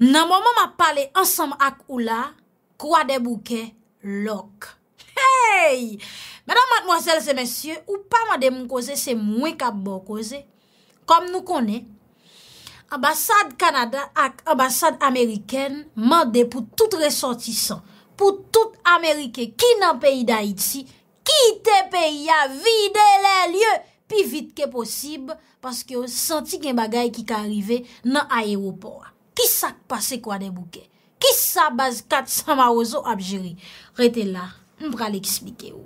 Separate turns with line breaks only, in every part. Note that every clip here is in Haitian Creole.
Nan moun moun ma pale ansanm ak ou la, kwa de bouke, lok. Hey! Mè nan moun moun sel se mè sye, ou pa moun de moun koze se mwen ka bo koze. Kom nou konen, ambasade Kanada ak ambasade Ameriken mande pou tout ressortisan, pou tout Ameriken ki nan peyi da iti, ki te peyi a vide le lye, pi vit ke posib, paske yo santi gen bagay ki ka rive nan aeropora. Kisa k pase kwa de bouke? Kisa baz kat sa ma ozo ap jiri? Rete la, mbra li eksplike ou.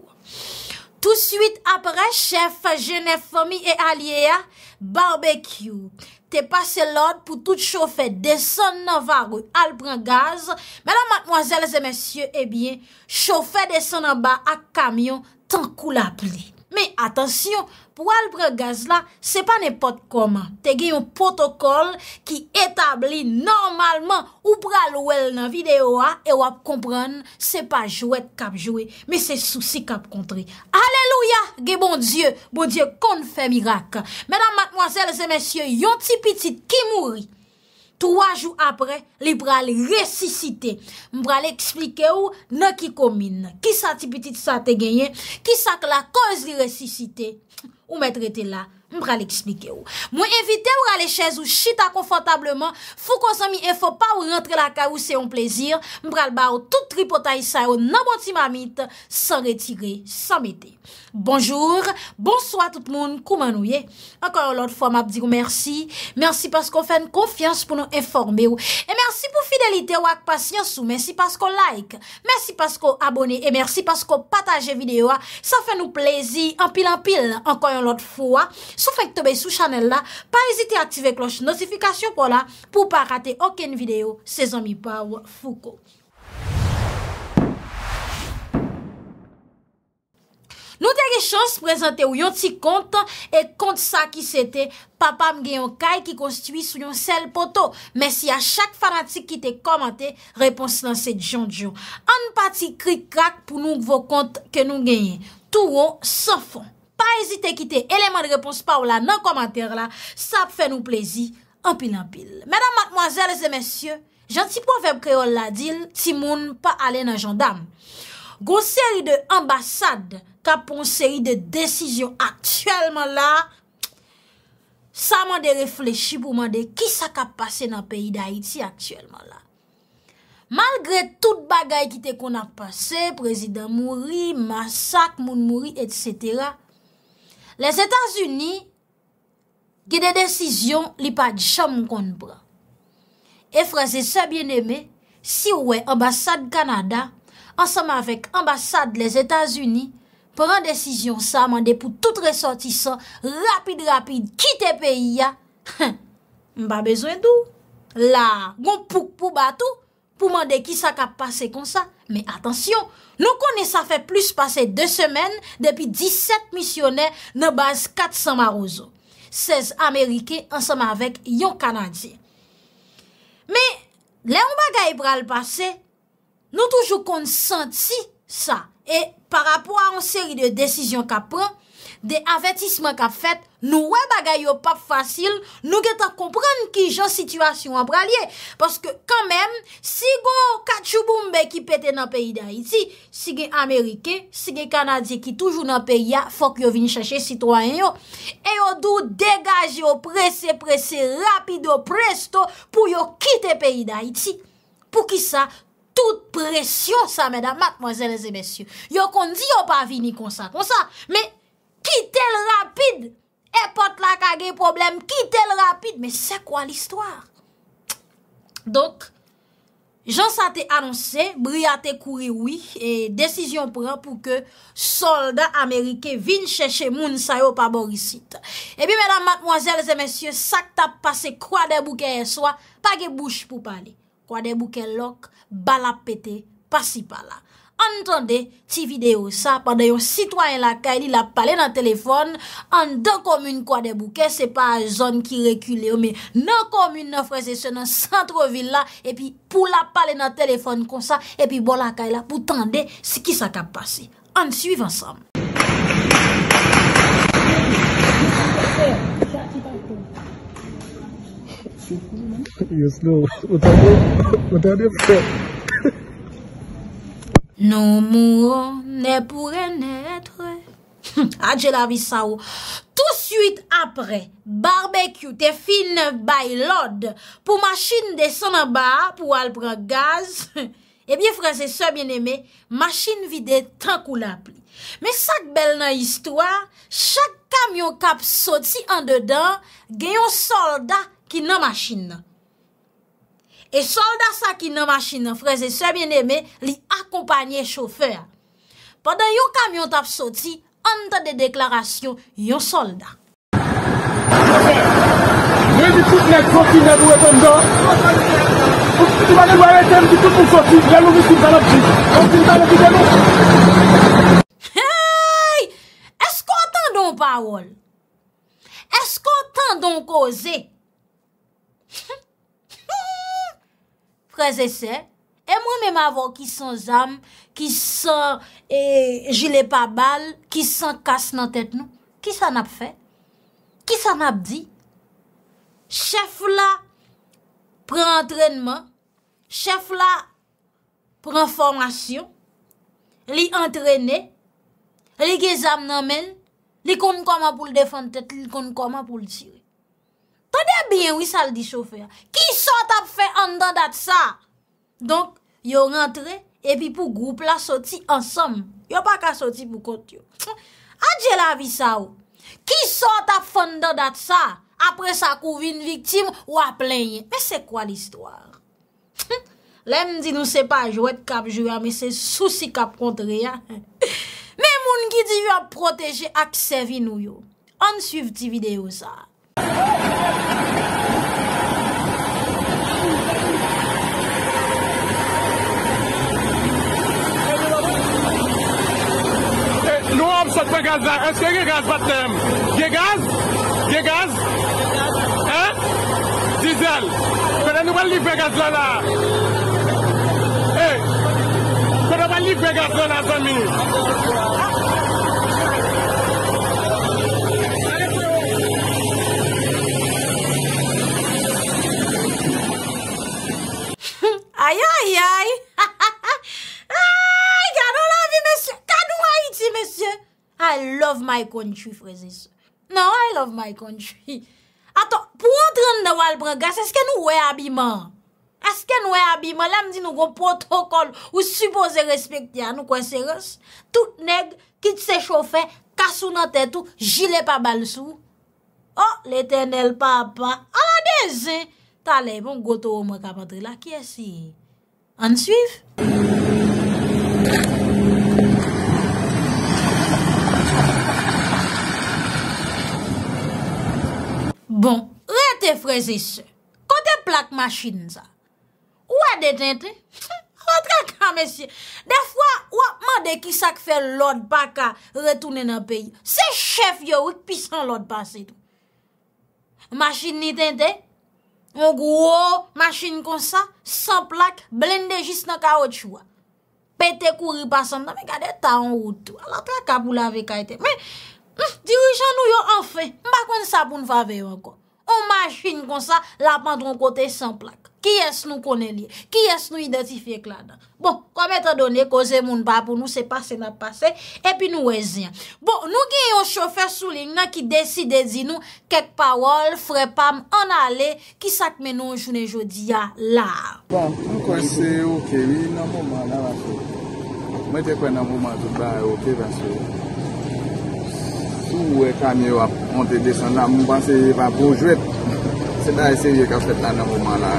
Tout suite apre, chef, jenef, fomi e alie ya, barbekyou. Te pase lode pou tout choufe deson nan varou alpren gaz. Menan, matmoazèles et mèsyè, ebyen, eh choufe deson nan bar ak kamyon, tankou la ple. Men, atensyon, Pou albre gaz la, se pa nepot koma. Te gen yon potokol ki etabli normalman ou pral ou el nan videyo a. E wap kompran, se pa jwet kap jwet, me se souci kap kontre. Aleluya, ge bon dieu, bon dieu kon fè mirak. Mèdam matmoazèl, zè mèsyè, yon tipitit ki mouri. Troa jou apre, li pral resisite. Mpral eksplike ou, ne ki komine. Ki sa tipitit sa te genyen, ki sa la koz li resisite. ou mètre ete la, mbra l'eksplike ou. Mwen evite ou rale chèz ou chita konfantableman, fou konsomi e fò pa ou rentre la ka ou se yon plezir, mbra l'ba ou tout tripotay sa yo nan boti mamit, san retire, san mette. Bonjour, bonsoi tout moun, kouman ou ye. Ankor l'ot fò mab di ou mersi, mersi paskou fèn konfians pou nou informe ou. Delite wak pas yon sou, mersi pas ko like, mersi pas ko abone, e mersi pas ko pataje video, sa fè nou plezi, anpil anpil, anko yon lot fwa, sou fèk tebe sou chanel la, pa ezite aktive kloche notifikasyon pou la, pou pa rate oken video, se zon mi pa wak fwoko. Chans prezante ou yon ti kont E kont sa ki se te Papa m genyon kay ki konstuit Sou yon sel poto Mes si a chak fanatik ki te komante Repons lan se djon djon An pati krik krak pou nou kvo kont Ke nou genye Tou ou sa fon Pa ezite ki te eleman de repons pa ou la nan komante la Sa pfe nou plezi Ampil ampil Menan matmwazel e zemesye Janti pou avem kreol la dil Ti moun pa ale nan jondam Go seri de ambasade ka pon seri de desisyon aktuelman la, sa man de reflechi pou man de ki sa ka pase nan peyi da iti aktuelman la. Malgre tout bagay ki te kon a pase, prezident mouri, masak, moun mouri, etc. Les Etats-Unis, ki de desisyon li pa jom kon bra. E frase sa bien eme, si we ambasade Kanada, ansama vek ambasade les Etats-Unis, Pren desisyon sa, mande pou tout resorti sa, rapide rapide, kite peyi ya, mba bezwen dou. La, goun pouk pou batou, pou mande ki sa ka pase kon sa. Men atensyon, nou konen sa fe plus pase 2 semen, depi 17 misyoner, nou base 400 marouzo. 16 Amerike, ansama vek yon Kanadi. Men, le yon bagay pral pase, nou toujou kon senti sa. E, para pou an seri de desisyon ka pran, de avetisman ka fet, nou wè bagay yo pap fasil, nou getan kompran ki jan situasyon an pralye. Paske, kan men, si go kachouboumbe ki pete nan peyi da iti, si gen Amerike, si gen Kanadie ki toujou nan peyi ya, fok yo vin chache sitwanyo, e yo dou degaje yo prese, prese, rapido, presto, pou yo kite peyi da iti. Pou ki sa, Tout presyon sa, mèdam, matmozèles et mèsyò. Yo kon di yo pa vini konsa, konsa. Mè, ki tel rapide, e pot la kage problem, ki tel rapide. Mè, se kwa l'histoire? Donk, jansate annonse, briate kouri wè, e desisyon pren pou ke soldat Amerike vin chèche moun sayo pa borisite. E bi, mèdam, matmozèles et mèsyò, sakta pase kwa de bouke yè swa, page bouche pou palik. kwa de bouke lok, bala pete, pasi pala. An tonde ti video sa, pande yon sitwanyen la kay li la pale nan telefone, an de komune kwa de bouke, se pa a zon ki rekule, ou me nan komune nan frese se nan santro villa, epi pou la pale nan telefone kon sa, epi bon la kay e la pou tonde se ki sa ka pase. An suiv ansam.
Yes, no. O
tan de fè. Nou mou, ne pou re netre. Adje la vi sa ou. Tout suite apre, barbekyou te fin bay lode, pou machin desan an ba, pou al pran gaz. Ebyen franse, se bien eme, machin vide tankou la pli. Me sak bel nan histwa, chak kamyon kap soti an dedan, genyon solda ki nan machin nan. E soldat sa ki nan machin nan freze sebyen eme li akompanyen choufer. Pendan yon kamyon tap soti, anta de deklarasyon yon soldat. Hey! Eskotan don pa wol? Eskotan don koze? Hmm! Prezese, e mwen men ma vò ki son zanm, ki son e, jilè pa bal, ki son kas nan tèt nou. Ki san ap fè? Ki san ap di? Chef la pren entrenman, chef la pren formasyon, li entrenè, li ge zanm nan men, li konn koman pou l defan tèt, li konn koman pou l tirè. Tonè byen wisa l di chou fè ya? Ki sot ap fè an dan dat sa? Donk, yo rentre, epi pou goup la soti ansom. Yo pa ka soti pou kont yo. Adjela avisa ou. Ki sot ap fè an dan dat sa? Apre sa kouvi n viktim ou ap lenye. Mè se kwa l istwar? Lem di nou se pa jwet kap jwa, mè se souci kap kont re ya. Mè moun ki di yo ap proteje ak sevi nou yo. An suiv ti video sa.
Nur ums Gaz nach. Es ging Gas, was ähm, ihr Gas? Ihr Gas? Äh? Diesel. Können wir nicht mehr Gas lala. Ey. Können wir nicht mehr Gas lala, Samir.
my country, frézise. No, I love my country. Ato, pou an tren de wale prengas, eske nou wey abiman? Eske nou wey abiman? La mdi nou go potokon ou supose respekti anou kwen seros? Tout neg, kit se chofen, kasou nan tetou, jile pa balsou. Oh, l'eternel papa, aladeze, talè, bon goto ou mwen kapandre la, kye si? An suiv? An suiv? Bon, rete freze se, kote plak machine sa, ou a detente, anotra ka mesye. Defwa, ou a mande ki sak fe lode baka retoune nan peyi, se chef yo wik pisan lode pase. Machine nitente, mongou, machine konsa, san plak, blende jis nan kaot chwa. Pete kouri pasan, nan me gade ta anoutou, anotra ka pou lave kaiten. Dirijan nou yo an fe Mba kon sa pou nou va veyo an kon Omanj fin kon sa la pan dron kote san plak Ki es nou konen liye Ki es nou identifiye kladan Bon, kome ta donye koze moun ba pou nou se pase na pase E pi nou wezyen Bon, nou ki yo chofer souling na ki deside di nou Kek pawol, frepam, an ale Ki sakme nou jounen jodi ya la
Bon,
nou kon se okey Nan mouman nan vasyo Mwen te kwen nan mouman doutan E okey vasyo Ou e kam yo a ponte desan la, mou panse yon van bonjwe, se nan ese yon ka fèt la nan mouman la.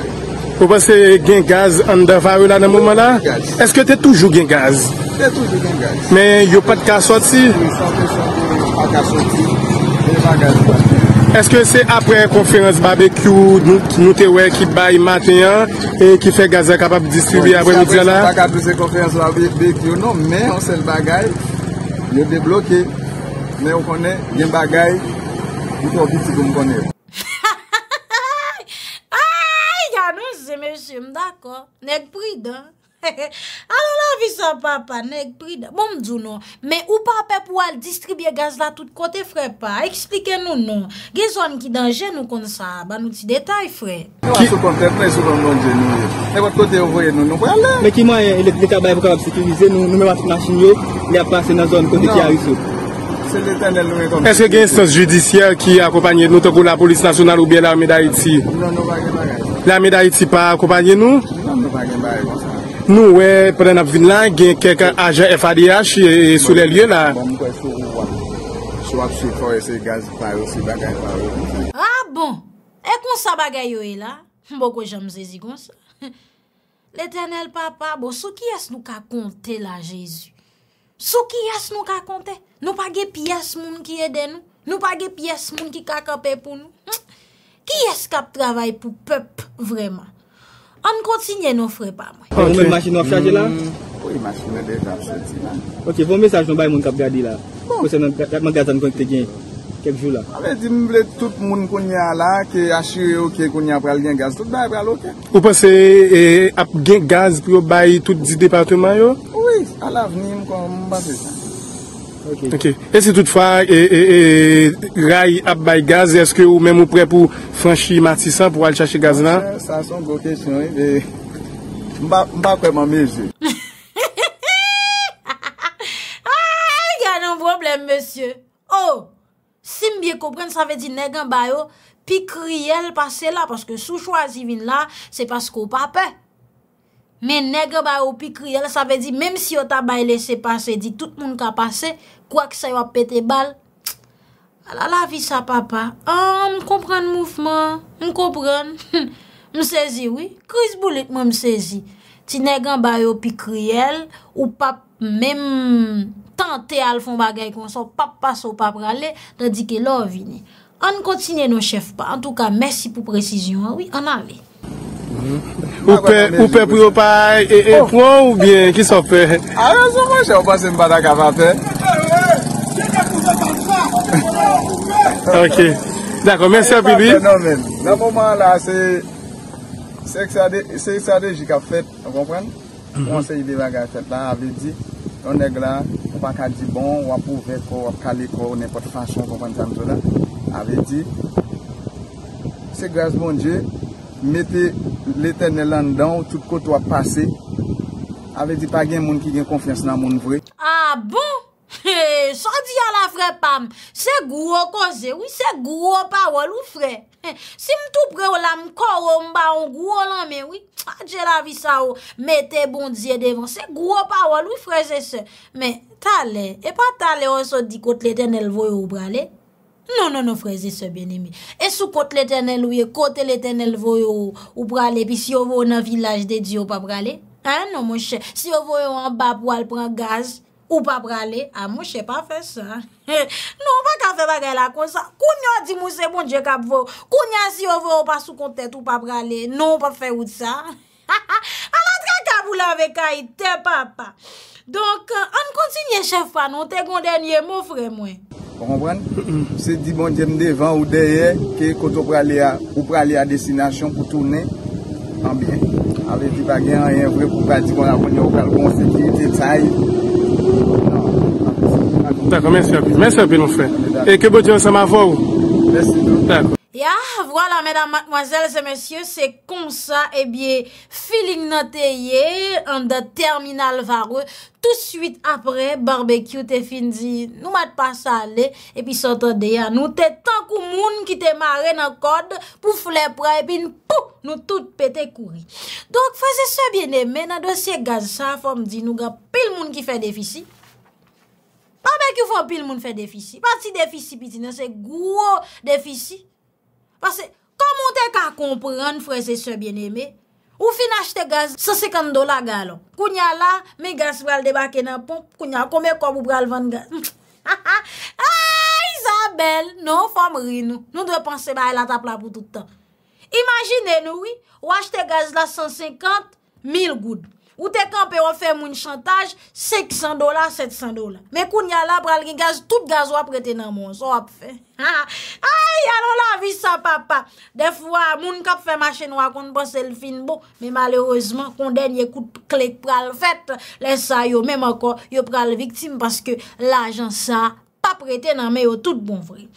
Ou panse e, gen gaz an deva yo la nan mouman la? Gen gaz. Eske te toujou gen gaz?
Te toujou gen gaz. Men
yon pat ka soti? Si,
sa te soti. A ka soti. Men yon bagaj.
Eske se apre konferans bbq, nou te wey ki bay maten ya, e ki fè gaz a kapab distribye apre mitya la? A ka
buse konferans bbq, non, men yon sel bagaj, yon de bloke. Ne ou konen, gen bagay Goutou goutou konen Ha ha
ha ha ha Ha ya nou se mèche mdakò Nèk pridè Ha la la vi sa papa Nèk pridè Bon mdou nou Mè ou pape pou al distribye gaz la tout kote frepa Eksplike nou nou Ge zon ki denje nou kon sa Ban nou ti detay fre
Mè ki mwen elektrikabay vokan wap sekurize Nou nou mè wap finansyon yo Lè a panse nan zon kote ki a non. riso Eske gen stans judisyen ki akopanyen
nou tokou la polis nasyonal oubyen la Amida Iti? La Amida Iti pa akopanyen nou? Nou we prena vin lan gen kek an ajen FADH sou le liye la?
A bon, e kon sa bagay yo e la? Mbokon jom zezikon se. L'Eternel Papa bo, sou ki es nou ka konte la Jezu? Sou ki yas nou ka konte? Nou page piyas moun ki yede nou? Nou page piyas moun ki ka kape pou nou? Hm? Ki yas kap travay pou pep vreman? An konti nye nou frepa mwen. Ou mwen masjine wap chaje la?
Hmm. Ou yi masjine de tap seti la. Ok, pou mwen saj nou bay moun kap gadi la? Ou bon. se nan katan konkte gen kek jou la?
Awe di mwen let tout
moun konye la ke asye yo ke konye ap pral gen gaz tout bay pral ok. Ou pa se e,
ap gen gaz pou yo bay tout di departement yo? E se toutfwa ray ap bay gaz, eske ou men mou pre pou franchi matisan pou al chache gaz nan?
Sa son gote chanye, mba kwe mwamil se.
Gya nan vwoblem, monsye. Ou, si mbyekopren sa ve di negan bayo, pi kriye l pase la. Paske sou chwazi vin la, se paske ou pape. Men negan bayo pi kriyel, sa ve di menm si yo tabay lese pase, di tout moun ka pase, kwa ki sa yo apete bal, ala ah la vi sa papa. A, m kompran moufman, m kompran, m sezi, oui, kriz boulit m sezi. Ti negan bayo pi kriyel, ou pap, menm, tan te al fon bagay kon so, pap pase ou pap rale, da di ke lor vini. An kontine nou chef pa, an touka, mersi pou prezisyon, oui, an ale.
Oupe pou yopay e e oh. plon ou bien ki sope
A yo sope chè ou pa se mbata ka pape
Ok, dako men se api bi
Nan poman la se Se yi sa de jika fet, an konpwen On mhm. bon, se yi deva gaya fet la, avè di Yon neg la, ou pa ka di bon Ou apou vè ko, ou ap kalè ko, ou nepot fachon Konpwen tanjou la, avè di Se gaz bon diye Mette l'Eternel an dan ah bon? ou tout koto a pase, ave di pa gen moun ki gen konfians nan moun vre.
A bon, so di ala frepam, se gwo koze, se gwo pawol ou fre. Si mtou pre ou la mkoro mba ou gwo lanme, dje la vi sa ou, mette bon diye devan, se gwo pawol ou fre se se. Me, tale, e pa tale ou so di koto l'Eternel vwe ou brale? Non, non, non, freze se benimi. E sou kote l'eternel ouye, kote l'eternel voyo ou prale, pi si yo voyo nan vilaj de diyo ou pa prale? Ha, non, monshe, si yo voyo an ba po al pran gaz, ou pa prale? Ha, ah, monshe, pa fe sa. Non, pa ka fe bagay la kon sa. Koun ya di mou se moun je kap voyo. Koun ya si yo voyo pa sou kontet ou pa prale. Non, pa fe ou sa. Ha, la tra ka vou la vekay, te papa. Donk, an euh, konti nye chef pa nou, te gonde nye mou fre mwen.
Pou konpren? Se di bon jen devan ou deye, ke koto prale a desinasyon pou toune, an bien, an ve di bagen an yon vre pou prati kon avon yon pral kon, se ki yon detay.
Tako, mense api. Mense api nou fre.
E ke botye yon seman fow. Mense
api. Ya, wala, mèdam, mwazèl, se mèsyè, se kon sa, e bie, filin nan te ye, an da terminal vare, tout suite apre, barbekyou te fin di, nou mat pa sa ale, e pi sotan deyan, nou te tankou moun ki te mare nan kod, pou fule pra, e pi nou tout pete kouri. Donk, fwese se bie neme, nan dosye gaz sa, fwem di nou ga pil moun ki fe defisi, barbekyou fwen pil moun fe defisi, pati defisi pi ti nan se gwo defisi, Pase, komon te ka kompran fwese sebyen eme, ou fin achete gaz 150 do la galon. Kounya la, mi gaz pral debake nan pomp, kounya komek obu pral van gaz. Ha ha, aaa, Isabelle, nou fwam rin nou, nou dwe panse ba el atapla pou toutan. Imagine nou, ou achete gaz la 150, mil goudou. Ou te kan pe ou fe moun chantaj, sek san dola, set san dola. Me koun ya la pral ringaz, tout gaz wap rete nan moun, so wap fe. Ay, anon la vi sa papa. De fwa, moun kap fe machen wakon, pan se l fin bo, me malerozman konden ye kout klek pral fet, lesa yo, men makon yo pral viktim, paske la jan sa a. pa prete nanme yo tout bonvri.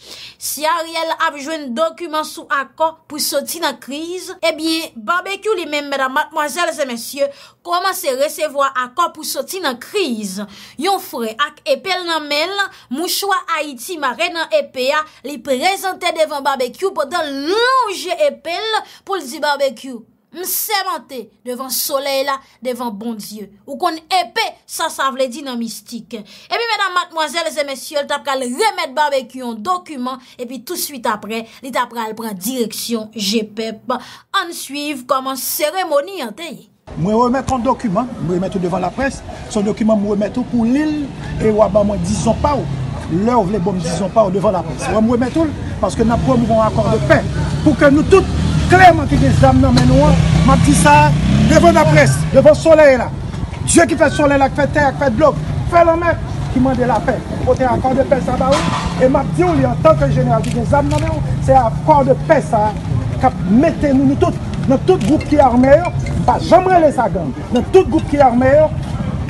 Si Ariel apjwen dokumen sou akon pou soti nan kriz, ebyen, eh barbekyou li men, medan, matmoazel, zemensye, koman se resevo akon pou soti nan kriz. Yon fre ak epel nanmel, mou chwa Haiti mare nan epya, e li prezante devan barbekyou, potan longe epel pou li di barbekyou. mseman te devan soley la devan bon dieu. Ou kon epe sa savle dinan mistik. E pi mèdam matmoazèl, zè mèsyòl, ta pral remèd babèk yon dokumen e pi tout suite apre, li ta pral pran direksyon jepèp an suiv koman seremoni an teye.
Mwen remèd kon dokumen, mwen remèd ou devan la pres, son dokumen mwen remèd ou pou l'il, e waban mwen dizon pa ou, lè ou vle bom dizon pa ou devan la pres. Mwen remèd ou, paske napro mwen akor de pe, pou ke nou tout Klèrman ki gen zam nan men wè, ma ptisa, devon apres, devon soley la. Dje ki fè soley la, ki fè tè, ki fè blok, fè lè mèk ki mwen de la pè. Ote, akon de pè sa ba wè, e ma ptio li an tanke jeneral ki gen zam nan men wè, se ap kon de pè sa, kap metè nou nou tout, nou tout goup ki ar mèyè, pa jemre lè sa gang, nou tout goup ki ar mèyè,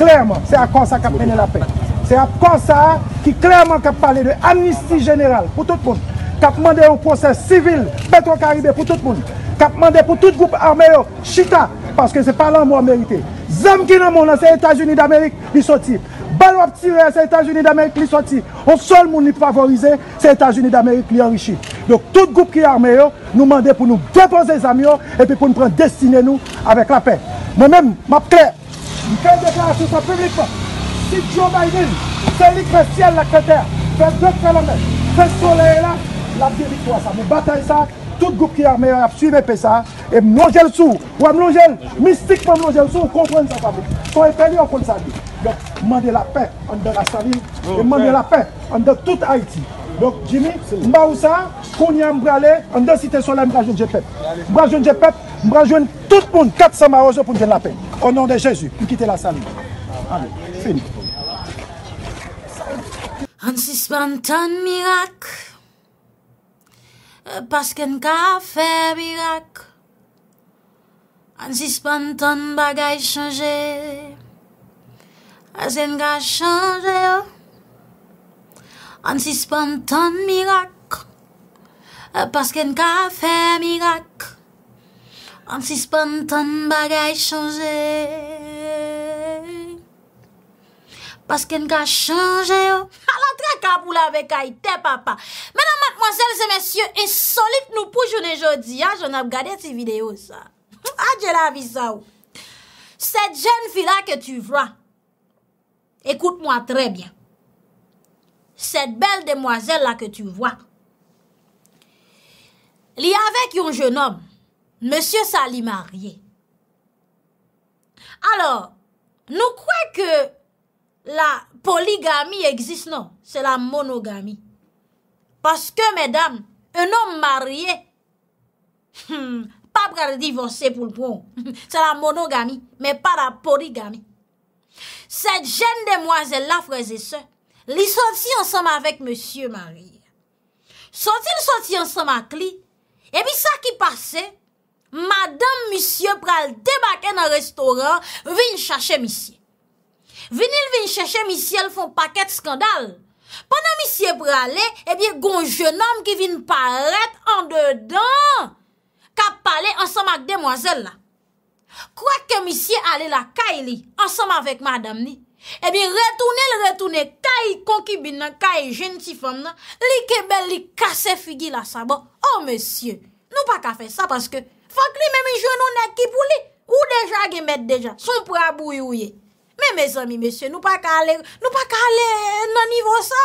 klèrman, se akonsa kap men de la pè. Se akonsa, ki klèrman kap pale de amnistie jeneral, pou tout poun. Kap mande yon proses sivil Petro Karibè pou tout moun Kap mande pou tout goup armeyo Chita Paske se palan mou a merite Zem ki nan moun la Se Etat-Unis d'Amerik Li soti Balop tirè Se Etat-Unis d'Amerik Li soti On sol moun li favorize Se Etat-Unis d'Amerik Li orishi Donk tout goup ki armeyo Nou mande pou nou Depose zamiyo Epi pou nou pren destine nou Avek la pe Mwen men map kler Ni fè yon deklarasyon sa publikman Si Joe Biden Fè lik fè sien la kreter Fè dè kalame Fè soley la Mou batay sa, tout goup ki a me ap suive pe sa, e mlojel sou, mlojel, mistik mlojel sou, konpren sa pabit. So e pe li yo kon sa di. Yo, mwen de oh, la pe, mwen de la sali, mwen de la pe, mwen de tout Haiti. Donc, Jimmy, mba ou sa, konye mbra le, e mwen e de siten sola, mwen de jen jen pep. Mwen de jen jen pep, mwen de jen tout moun, kat sa ma ozo pou mwen de jen la pe. Onan de Jezu, mwen ki te la sali. Aley, fin.
Hansi spantan mirak, Paske n ka fe mirak, ansi spontan bagay chanje. Asen ka chanje yo, ansi spontan mirak. Paske n ka fe mirak, ansi spontan bagay chanje. Paske n ka chanje yo. Kabou la vek ay te papa Menan matmoazel se mesye E solit nou poujoun e jodi A jen ap gade ti video sa Adjela ah, avisa ou Set jen fi la ke tu vwa Ekout mwa trebyen Set bel demozel la ke tu vwa Li avek yon jen om Monsye sa li marye Alors Nou kwe ke La poligami egzist nan, se la monogami. Paske, medam, un om marye, pa pral divorse pou l'pron, se la monogami, me pa la poligami. Set jen demwazel la fraze se, li soti ansam avek monsye mari. Soti l soti ansam akli, e bi sa ki pase, madame monsye pral debake nan restoran, vini chache monsye. Vinil vin chèche misi el fon pakèt skandal. Panan misi e pralè, ebyè goun jenom ki vin palèt an dèdàn, ka palè ansam ak demwazèl la. Kwa ke misi e alè la kèy li, ansam avèk madam li, ebyè eh retounè lè retounè kèy konkibin nan, kèy jen tifan nan, li kebel li kase figi la sabon. Oh, mesiè, nou pa ka fè sa, paske fòk li mè mi jenon ekip ou li, ou deja gemèt deja, sou prè abouye ou yey. Mè mè zèmi mè sè, nou pa kalè, nou pa kalè nan nivou sa.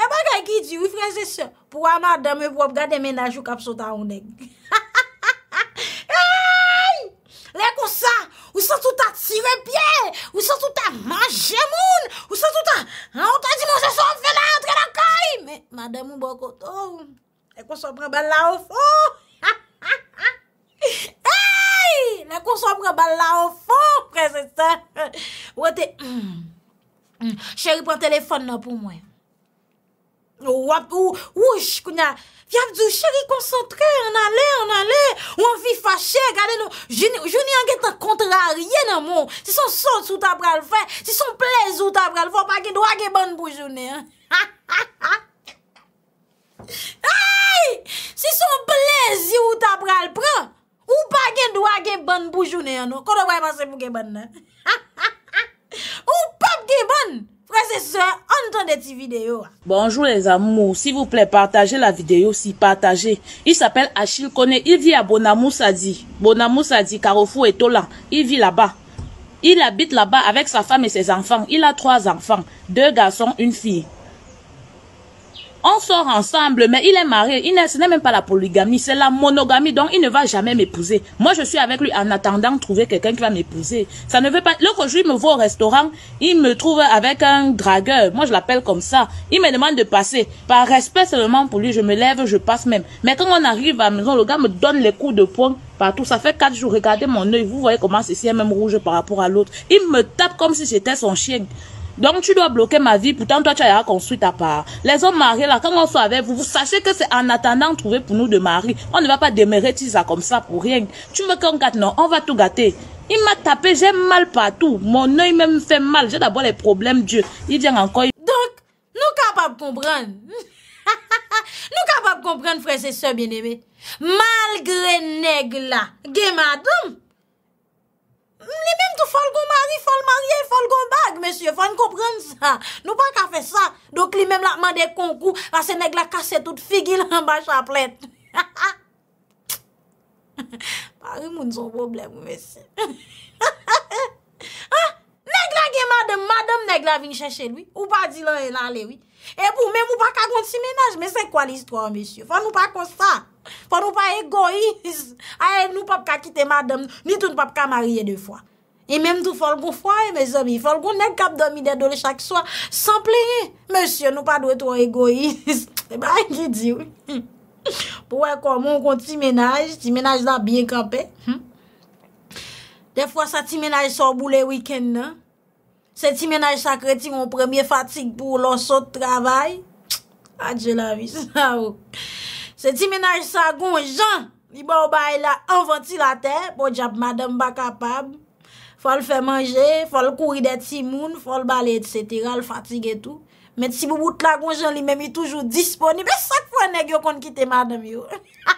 E bagè ki di, wifre zè sè, pou a madè mè vwop gade menajou kap sota ou nèk. Eyyy! Lè kon sa, ou sa touta tire pye, ou sa touta manje moun, ou sa touta anta di mou se son fè nan antre nan kay. Mè madè mou bokot, ou, lè kon son prè bal la ou fò. Eyyy! Lè kon son prè bal la ou fò. chèri pran telefon nan pou mwen wap ou ou chkou nyan vi ap di chèri koncentre an ale an ale ou an fi fache jouni an gen tan kontra rien nan moun si son sons ou ta pral fè si son plezi ou ta pral fò pa ki dwa ge bon pou jouni si son plezi ou ta pral pran Ou pa gen do a gen bon pou jounen yon nou? Kou do voye panse pou gen bon nan? Ou pa gen bon? Frense se, an ton de ti video.
Bonjour les amours, s'il vous plaît, partagez la video si partagez. Il s'appelle Achille Kone, il vit à Bonamoussadi. Bonamoussadi, Karofu et Tola, il vit là-bas. Il habite là-bas avec sa femme et ses enfants. Il a trois enfants, deux garçons, une fille. on sort ensemble, mais il est marié. Il ce n'est même pas la polygamie, c'est la monogamie. Donc, il ne va jamais m'épouser. Moi, je suis avec lui en attendant de trouver quelqu'un qui va m'épouser. Ça ne veut pas... L'autre jour, il me voit au restaurant, il me trouve avec un dragueur. Moi, je l'appelle comme ça. Il me demande de passer. Par respect seulement pour lui, je me lève, je passe même. Mais quand on arrive à la maison, le gars me donne les coups de poing partout. Ça fait quatre jours. Regardez mon œil. Vous voyez comment c'est est même rouge par rapport à l'autre. Il me tape comme si c'était son chien. Donc tu dois bloquer ma vie, pourtant toi tu as construit ta part. Les hommes mariés là, quand on soit avec vous, vous sachez que c'est en attendant de trouver pour nous de mari. On ne va pas démérer ça comme ça pour rien. Tu me qu'on Non, on va tout gâter. Il m'a tapé, j'ai mal partout. Mon œil même fait mal. J'ai d'abord les problèmes, Dieu. Il vient encore.
Donc, nous capables de comprendre. nous capables de comprendre, frère et sœurs bien-aimés. Malgré nègre là, madame. Li menm tou fol goun mari, fol mariye, fol goun bag, mesye, fòn kòprenn sa. Nou bank a fè sa, dok li menm lakman de konkou, vase neg la kase tout figi lan bach a plèt. Pari moun zon problem ou, mesye. Neg la gen madem, madem neg la vin chè chè lwi, ou pa di lan el ale wit. E pou menm ou bank a goun si menaj, men sen kwa l'histoire, mesye, fòn nou bank kon sa. Fòl nou pa egoïs Aè nou pap ka kite madam Ni tou nou pap ka marye dè fwa E mèm tou fòl goun fwa e eh, mè zòbi Fòl goun nèk kap dami dè dole chak swa Sanpleye Mèsyon nou pa dwe to egoïs E bè an gè di wè Pou wè kon moun kon ti menaj Ti menaj dan bien kampe hmm? Dè fwa sa ti menaj soubou lè wikend nan Se ti menaj sakre ti moun premye fatik Pou lòsot travay Adjè ah, la vis A wè oh. Se ti menaj sa gonjan, li ba ou baye la an ventilate, pou di ap madam ba kapab, fòl fè manje, fòl kouri de ti moun, fòl bale et setera, l fatig et tout. Met ti bou bout la gonjan, li mèmi toujou disponib, sak fwa ne gyo kon kite madam yo.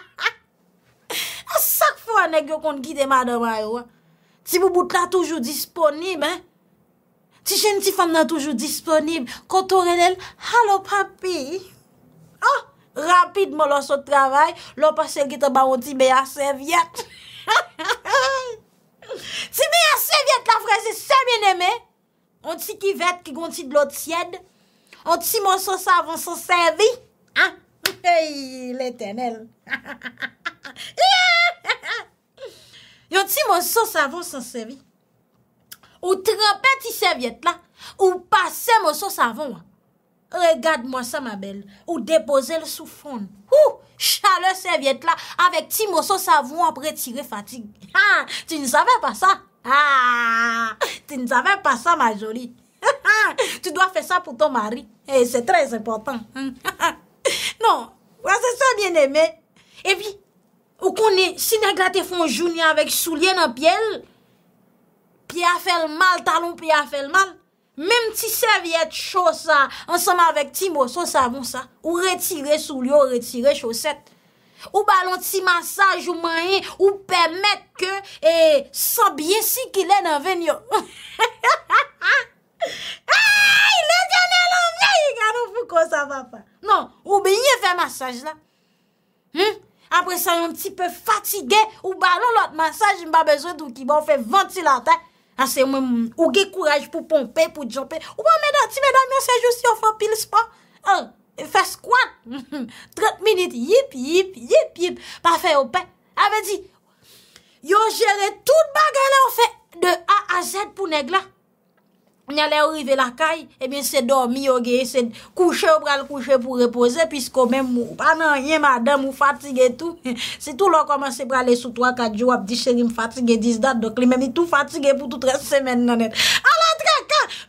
Sak fwa ne gyo kon kite madam ayo. Ti bou bout la toujou disponib, ti jen ti fam nan toujou disponib, koto re del, halo papi. Oh! Rampidman lò sò travay, lò pasèl gita ba wò ti beya sèvyet. Ti beya sèvyet la frèzè, sè mè nèmè. Wò ti ki vèt ki gòn ti dlo tsyèd. Wò ti mò sò savon sò sèvy. Lè tènel. Yon ti mò sò savon sò sèvy. Wò trempè ti sèvyet la, wò pasè mò sò savon wè. Regade mwa sa, ma bel, ou depoze le soufon. Ou, chale serviette la, avek ti moso savon apre tire fatig. Ha, ti n save pa sa. Ha, ti n save pa sa, ma joli. Ha, ha, tu doa fe sa pou ton mari. E, se trez important. Ha, ha, ha. Non, wazè sa bien eme. E pi, ou konè, si nan gâte fon jouni avek souliè nan pyele, pye a fèl mal, talon pye a fèl mal, Mem ti serviet chosa ansama vek ti mwoso savon sa. Ou retire soulyo, retire choset. Ou balon ti masaj ou mayen ou pemet ke e sabye si kilen aven yo. Ay, le janel an mye, yi gado fou kon sa vapa. Non, ou binyen fè masaj la. Apre sa yon ti pè fatige, ou balon lot masaj, yon ba bezwe do ki ba ou fè vanti lantey. Ase ou ge kouraj pou pompe, pou jompe. Ou pa mè dan, ti mè dan, mè sajou si yo fò pil spa. An, fè skwad. 30 minit, yip, yip, yip, yip. Pa fè yo pe. A ve di, yo jere tout bagre le, yo fè de A a Z pou neg la. Ni ale ourive la kay, ebyen eh se dormi yo ge, se kouche ou pral kouche pou repose, pis kon men mou, anan, yen madan mou fatige tou. Se tou lò koman se prale sou 3-4 jou ap di cheri mou fatige dis dat, dok li meni tou fatige pou toutre semen nan et. Ah,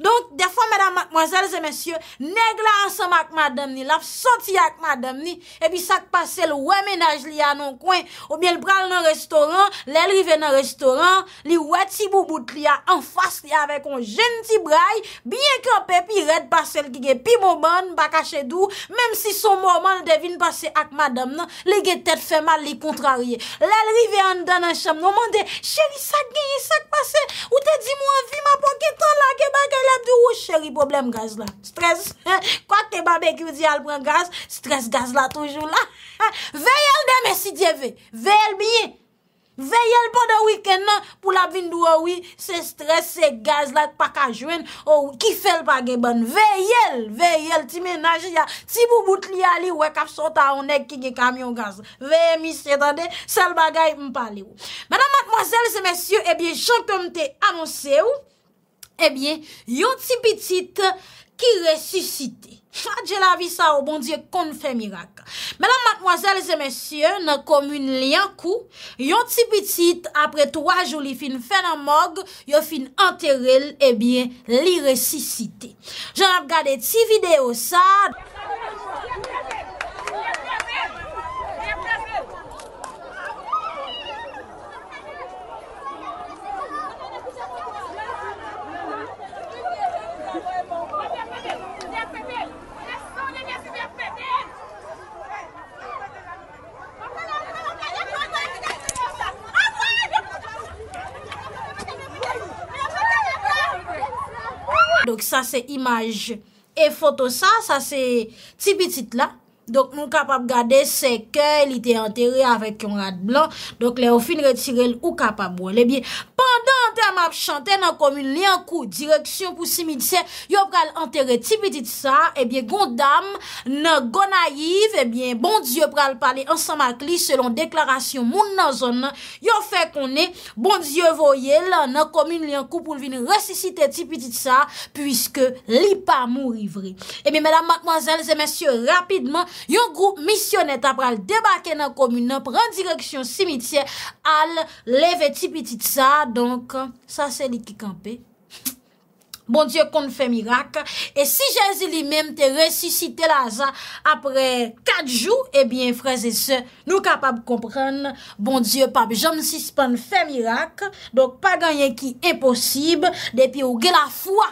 Donk defon mèdam, mwazèl, zè mèsyè, neg la ansem ak madèm ni, laf soti ak madèm ni, epi sak pase l wè menaj li anon kwen, oubyen pral nan restoran, lèlrive nan restoran, li wè ti bou bout li an, anfas li avè kon jen ti brai, biye kropè, pi red pase l ki ge, pi mou ban, baka chèdou, mèm si son mouman devine pase ak madèm nan, li ge tèt fè mal li kontrariye. Lèlrive an dan an chèm, nouman de, chèri sak genye sak pase, Mwen ap di ou chèri problem gaz la? Stres? Kwa kte babè ki ou di al pren gaz, stres gaz la toujou la? Ve yel deme si djeve? Ve yel biye? Ve yel pa de wikennan pou la bin doua oui, se stres, se gaz la, pak a jwen, ou kifel pa ge ban? Ve yel, ve yel, ti menaj ya, ti bou bout li ali, we kap sota anek ki gen kamyon gaz. Ve mi sè dan de, sel bagay mpali ou. Mwen ap matmazel se mèsyou, ebyen chanpyon te amonse ou, Ebyen, eh yon ti pitit ki euh, resisite. Fadje la vi sa ou oh, bon diye kon fe miraka. Menan matmoazel zemesye, nan komoun li an kou, yon ti pitit apre 3 joulifin fenamog, yon fin anteril, ebyen, eh li resisite. Jan ap gade ti video sa. Donk sa se imaj e foto sa, sa se tibitit la. Donk nou kapap gade se ke li te enterre avèk yon rad blan Donk le ou fin retirel ou kapap bole Ebyen, pandan anter map chante nan komine li an kou Direksyon pou simitse, yo pral enterre ti petit sa Ebyen, gondam nan gona yiv Ebyen, bon dieu pral pale ansan makli Selon deklarasyon moun nan zon nan Yo fe konen, bon dieu voyel Nan komine li an kou pou vin resisite ti petit sa Pwiske li pa mou rivre Ebyen, mèdam, mkmanzèl, zè mèsyo rapidman Yon grou misionet ap al debake nan komune nan pren direksyon simitye al leve ti pitit sa. Donk sa se li ki kampe. Bon dieu kon fè mirak. E si jèzi li mèm te resusite la za apre kat jou, ebyen eh frèze se nou kapab kompran. Bon dieu pap, jèm si span fè mirak. Donk pa ganyen ki e posib depi ou gè la fwa.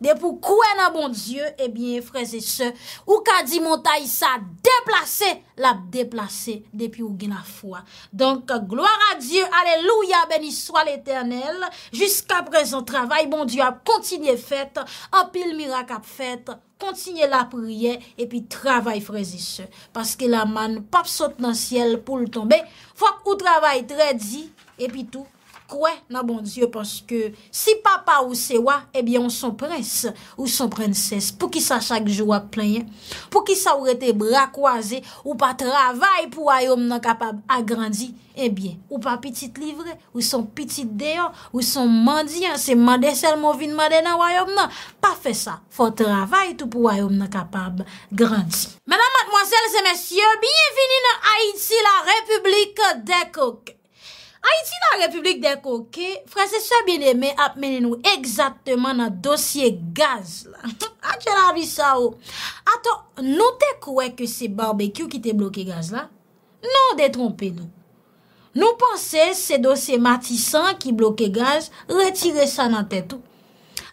De pou kwen a bon Diyo, ebyen eh freze se, ou ka di montay sa deplase, la deplase, de pi ou gen a fwa. Donk, gloara Diyo, aleluya, ben iswa l'eternel, jiska prezon travay, bon Diyo ap kontinye fet, apil mirak ap fet, kontinye la priye, e pi travay freze se. Paske la man pap sote nan siel pou l'tombe, fwa k ou travay tre di, e pi tou. Kwen nan bon diyo, panse ke si papa ou sewa, ebyen eh ou son prens, ou son prenses, pou ki sa chak jou ap plenye, pou ki sa ou rete brakwaze, ou pa travay pou a yon nan kapab agrandi, ebyen, eh ou pa pitit livre, ou son pitit deyon, ou son mandi, se mande sel mou vin mande nan wayon nan, pa fe sa, fa travay tou pou wayon nan kapab grandi. Menan matmwazel se mesye, biye vini nan Haiti la Republik de Kouk. A iti nan Republik de Koke, Franseswa Bien-Aimé ap menen nou eksatman nan dosye gaz ah, la. A, jen avi sa ou. Oh. Ato, nou te kouè ke se barbekyou ki te bloke gaz non, oh. la? Non de trompe nou. Nou panse se dosye matisan ki bloke gaz, retire sa nan tetou.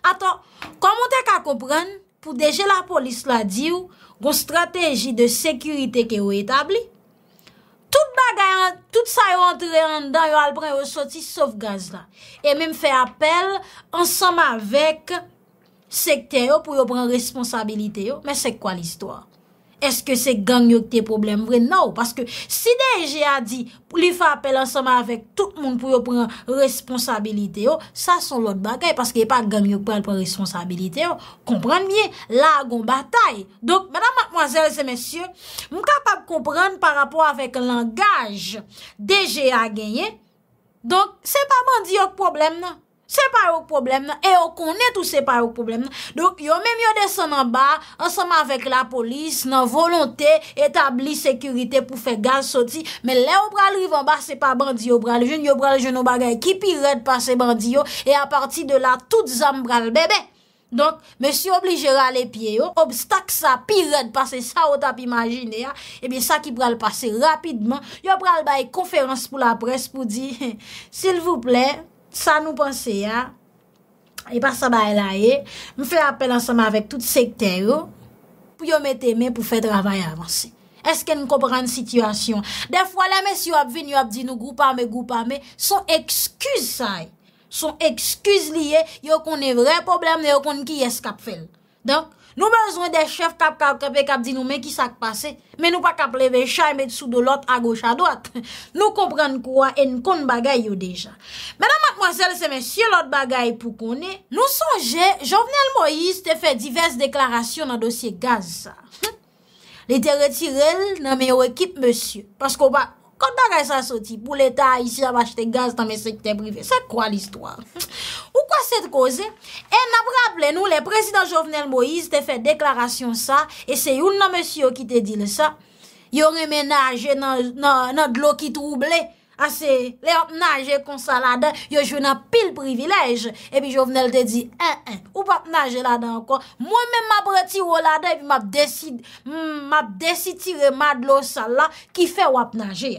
Ato, kou moun te ka koupran pou deje la polis la di ou, goun strategi de sekurite ke ou etabli? Tout bagay an, tout sa yo antre an dan yo al pren yo soti sof gaz la. E men fè apel ansam avèk sekte yo pou yo pren responsabilite yo. Men sek kwa l'istwa? Eske se gang yok te problem vre nou? Paske si DGA di li fapel ansama avèk tout moun pou yo pran responsabilite yo, sa son lot bagay. Paske e pa gang yok pran pran responsabilite yo. Kompran mien, la agon batay. Donk, madame, mademoiselles et messieurs, mou kapap kompran par rapport avèk langaj DGA genye. Donk, se pa mandi yok problem nan? Se pa yo problem nan, e yo konen tou se pa yo problem nan. Donk, yo menm yo desen nan ba, ansanman vek la polis, nan volonté, etabli sekurite pou fe gal soti. Men le yo bral rivan ba, se pa bandi yo bral. Joun yo bral joun yo bagay ki pi red pase bandi yo, e a parti de la tout zam bral bebe. Donk, mè sy oblige rale pie yo, obstak sa pi red pase sa o tap imagine ya, e ben sa ki bral pase rapidman. Yo bral bay konferans pou la pres pou di, s'il vous plè, sa nou panse ya, e pa sa baye la ye, mou fè apel ansama avèk tout sekter yo, pou yo mè temè pou fè travay avansè. Eske nou kompran n situasyon? De fwa lè mè si yo ap vin, yo ap di nou goupame, goupame, son ekskuse sa e, son ekskuse liye, yo konè vre probleme, yo konè ki eskap fèl. Donk? Nou bezon de chef kap kap kap e kap di nou men ki sak pase, men nou pa kap leve chay me tsou do lot a goch a doat. Nou komprenn kwa en kon bagay yo deja. Menan matmwazel se men sye lot bagay pou konen, nou sonje, Jovenel Moïse te fe diverse deklarasyon nan dosye gaz sa. Le te retirel nan me yo ekip monsye, pasko pa... Kwa ta re sa soti pou l'Etat isi a vache te gaz tan mese ki te brive. Sa kwa l'histoire? Ou kwa se te eh, koze? En ap rapple nou le prezident Jovenel Moïse te fe deklarasyon sa e se yon nan monsiyo ki te dile sa. Yon remenaje nan glok ki trouble. Asè, le wap nage kon salade, yo jwen ap pil privilej, e pi jo vnel de di, e, e, ou wap nage lade ankon, mwen men mabre ti wale ade, e pi mab desi, mm, mab desi ti remade lo salade ki fe wap nage.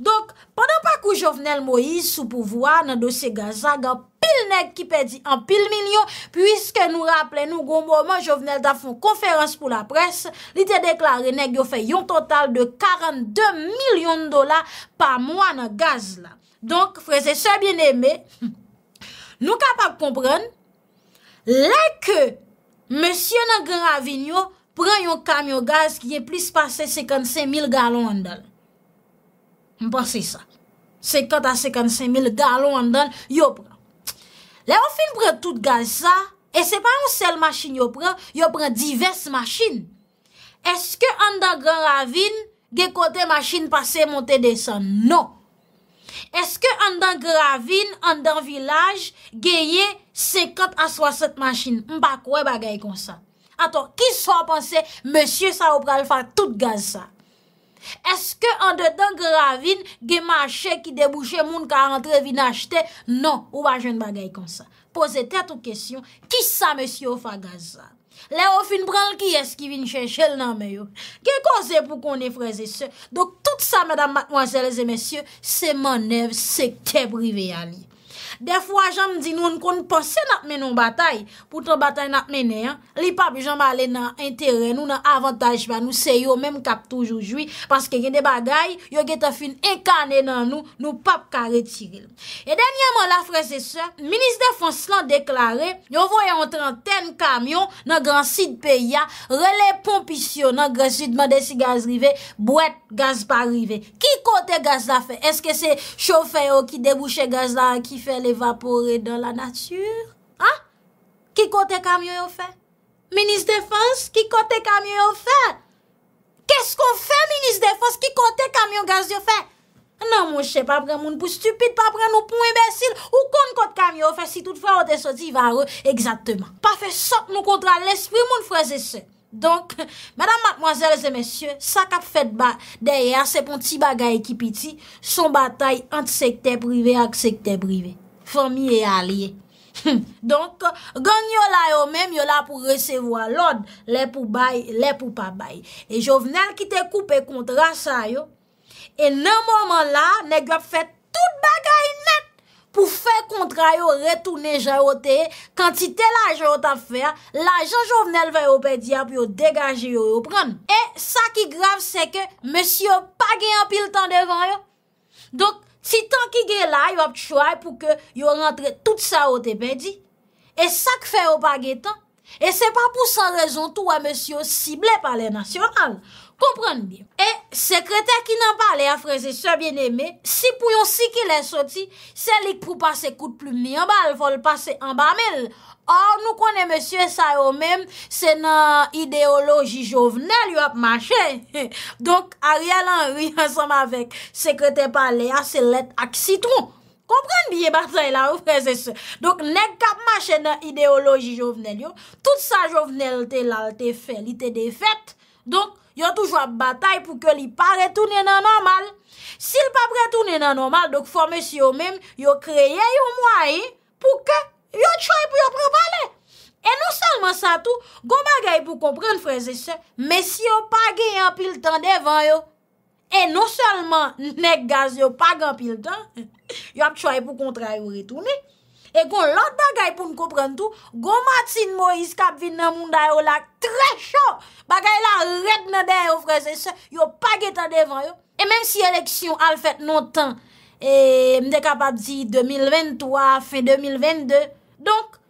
Donk. Pendan pa kou Jovenel Moïse sou pouvoan nan dosye Gaza, gan pil neg ki pedi an pil milyon, pwiske nou rapple nou goun mouman, Jovenel da fon konferans pou la pres, li te deklare neg yo fe yon total de 42 milyon dola pa mouan an gaz la. Donk, freze, se bien eme, nou kapap kompren, le ke monsye nan Grand Avignon pren yon kamyon gaz ki ye plis pase 55 mil galon an dal. Mpansi sa. 50 a 55 mil galon an dan yo pre. Le ou fin pre tout gaz sa. E se pa yon sel masin yo pre. Yo pre divers masin. Eske an dan gravine. Ge kote masin pase monte desan. Non. Eske an dan gravine. An dan vilaj. Ge ye 50 a 60 masin. Mpa kwe bagay kon sa. Aton. Ki sa wapansi. Mpansi sa ou pre alfa tout gaz sa. Eske an dedan gravine Gemache ki debouche moun Ka antrevin achete Non ou wajen bagay konsa Pose tet ou kesyon Kisa monsye ou fagaza Le ou fin pral ki eski vin chen chel nan meyo Kiko ze pou kon e freze se Dok tout sa mada mwazel Se monsye se monev Se te prive yali defwa janm di nou nou kon pou se natmen nou batay pou tou batay natmenen li pap janm ale nan entere nou nan avantajman nou se yo menm kap toujoujoui paske gen de bagay yo gen te fin ekane nan nou nou pap ka retiril e denyaman la fre se se minis de fon slan deklare yo voye ontran ten kamyon nan gran sid peya rele pompisyon nan gran sid man desi gaz rive bouet gaz pa rive ki kote gaz la fe eske se chofe yo ki debouche gaz la ki fele evapore dan la natyur. Ha? Ki kote kamyon yo fe? Ministre de France, ki kote kamyon yo fe? Kè skon fe, Ministre de France, ki kote kamyon gaz yo fe? Nan moun chè, pa pre moun pou stupide, pa pre moun pou imbesil, ou kon kote kamyon yo fe si tout fwa ou te soti va re, exactement. Pa fe sok nou kontra l'esprit moun fwa zè se. Donc, madame, mademoiselles et messieurs, sa kap fèt ba, dèyè, se pon ti bagay ki piti, son batay ant sektè privè ak sektè privè. Fomi e a liye. Donk, ganyo la yo menm yo la pou resevo a lod. Le pou bay, le pou pa bay. E jovenel ki te koupe kontra sa yo. E nan mouman la, ne gwape fet tout bagay net. Pou fe kontra yo, retoune ja yo te. Kan ti te la jo a ta fe, la jan jovenel ve yo pe di ap yo degaje yo yo pran. E sa ki grav se ke, monsi yo pa gen apil tan devan yo. Donk. Si tanki ge la, yo ap chouay pou ke yo natre tout sa o te pedi. E sak fe yo page tan. E se pa pou sa rezon tou a monsi yo sible pale nasyonal. Komprenn biye. E sekreter ki nan pa le a freze se bien eme, si pou yon si ki le soti, se lik pou pase kout ploum ni yon bal, fol pase an ba mel. Or nou konen monsye sa yo mem, se nan ideoloji jovenel yo ap mache. Donk a riyalan riyan som avek, sekreter pa le a se let ak sitron. Komprenn biye bata e la ou freze se. Donk nek kap mache nan ideoloji jovenel yo, tout sa jovenel te lal, te fel, te defet. Donk, yo toujwa batay pou ke li pa retounen nan normal. Si li pa pretounen nan normal, dok fòmè si yo mèm, yo kreye yo mwahi pou ke yo tchoy pou yo propale. E nou salman sa tou, goma gay pou komprenn freze se, mè si yo pa gey anpil tan devan yo, e nou salman nek gaz yo pa gey anpil tan, yo ap tchoy pou kontray ou retounen. E kon, lout bagay pou m kopren tou, goun matin Moïse kap vin nan moun dayo lak trey chou, bagay la red nan den yo freze se, yo pag etan devan yo. E menm si eleksyon al fet non tan, m de kap ap di 2023, fe 2022, donk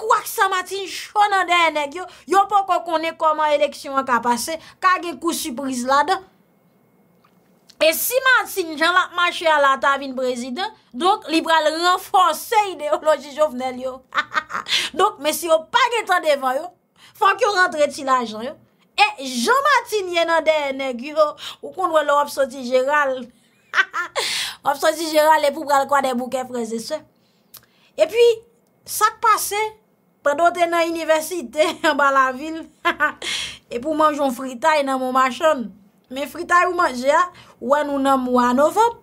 kouak sa matin chou nan den enek yo, yo pou kon konen koman eleksyon an kap ase, kage kou suprise la donk. E si Matin jan lakman che alata avin prezident, donk li bral renfonse ideoloji jovnel yo. Donk, men si yo pag etan devan yo, fank yo rentre ti la jan yo. E, jan Matin yena dene gyro, ou kondwe lor obsoti geral. Obsoti geral e pou bral kwa de bouke prezese. E pi, sak pase, pre doten nan universite, ba la vil, e pou manj yon fritay e nan mou machon. Me fritay ou manje a, ou an ou nan mwa anovop.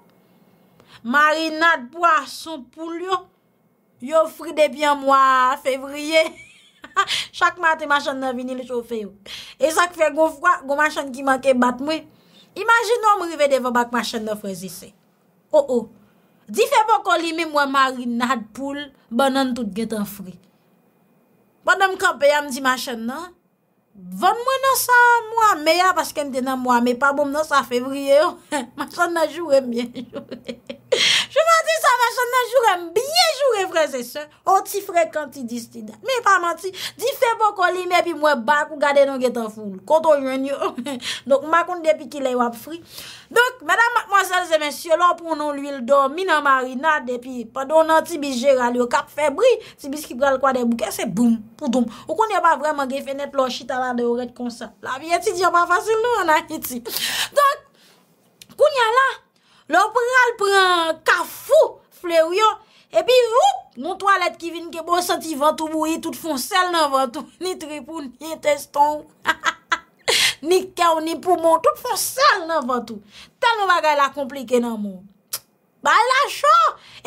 Marinade po a son poulyo. Yo fri debi an mwa fevriye. Chak mati machan nan vini le chofeyo. E chak fe goun fwa, goun machan ki manke batmwe. Imagin nou mrivede vwa bak machan nan frezise. O oh, o, oh. di fe bon kolime mwa marinade poulyo, banan tout getan fri. Banan kopeyam di machan nan. 20 mwen nan sa mwen, me ya paske mden nan mwen, me pa mwen nan sa fevriyo, makon nan jwem, jwem, jwem. Chouman ti sa vachan nan jurem Biye jurem frese se se O ti frek kan ti dis ti da Mi pa man ti Di febo kolime pi mwen bak Ou gade nou getan foul Koto yon yon Donk mwa konde depi ki le wap fri Donk madame, mademoiselles et messieurs Lò pou nou l'huil do Minan marina Depi padou nan ti bisje ralyo Kap febri Ti biski pral kwa de bouke Se boum, poudoum Ou konye ba vreman ge fenet lò Chit avan de ou ret konsan La viye ti diyo man fasil nou Nan iti Donk Kounya la Lo pral pran kafou flew yo, epi ou, nou toalet ki vin ke bon senti vantou bouye, tout fon sel nan vantou, ni tripou, ni teston, ni kèw, ni poumon, tout fon sel nan vantou. Tèl nou bagay la komplike nan moun. Bagay la chò,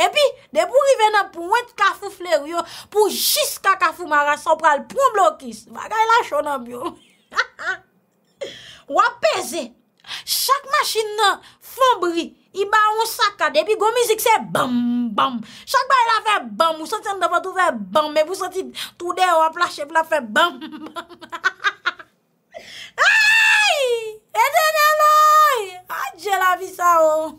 epi debou rive nan pou wet kafou flew yo, pou jis kakafou mara, son pral pou blokis. Bagay la chò nan moun. Ou apèze, chak machin nan fon bri, I ba yon sakade, epi go mizik se bam, bam. Chak ba yon la fe bam, ou soti yon deva tou fe bam, epi ou soti tou de wap la chef la fe bam, bam. Ay! Etene lòy! A dje la vi sa wò.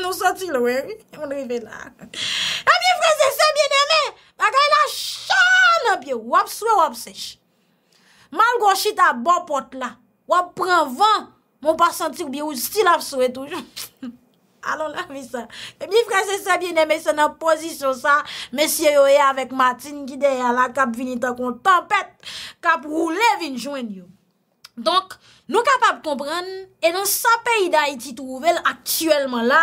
Nou soti lò, wè. Mwen revè la. Epi frese se bieneme, akay la chan apye, wap swe wap sech. Mal gò shi ta bon pot la, wap pren van. moun pa sentir bi ou stil ap sou etoujoun. Alon la mi sa. E mi fra se sa bi neme se nan pozisyon sa, men si yo e avek matin ki deyala, kap vinita kon tampet, kap roule vinjouen yo. Donk, nou kapap kompren, e nan sa peyi da iti touvel aktuelman la,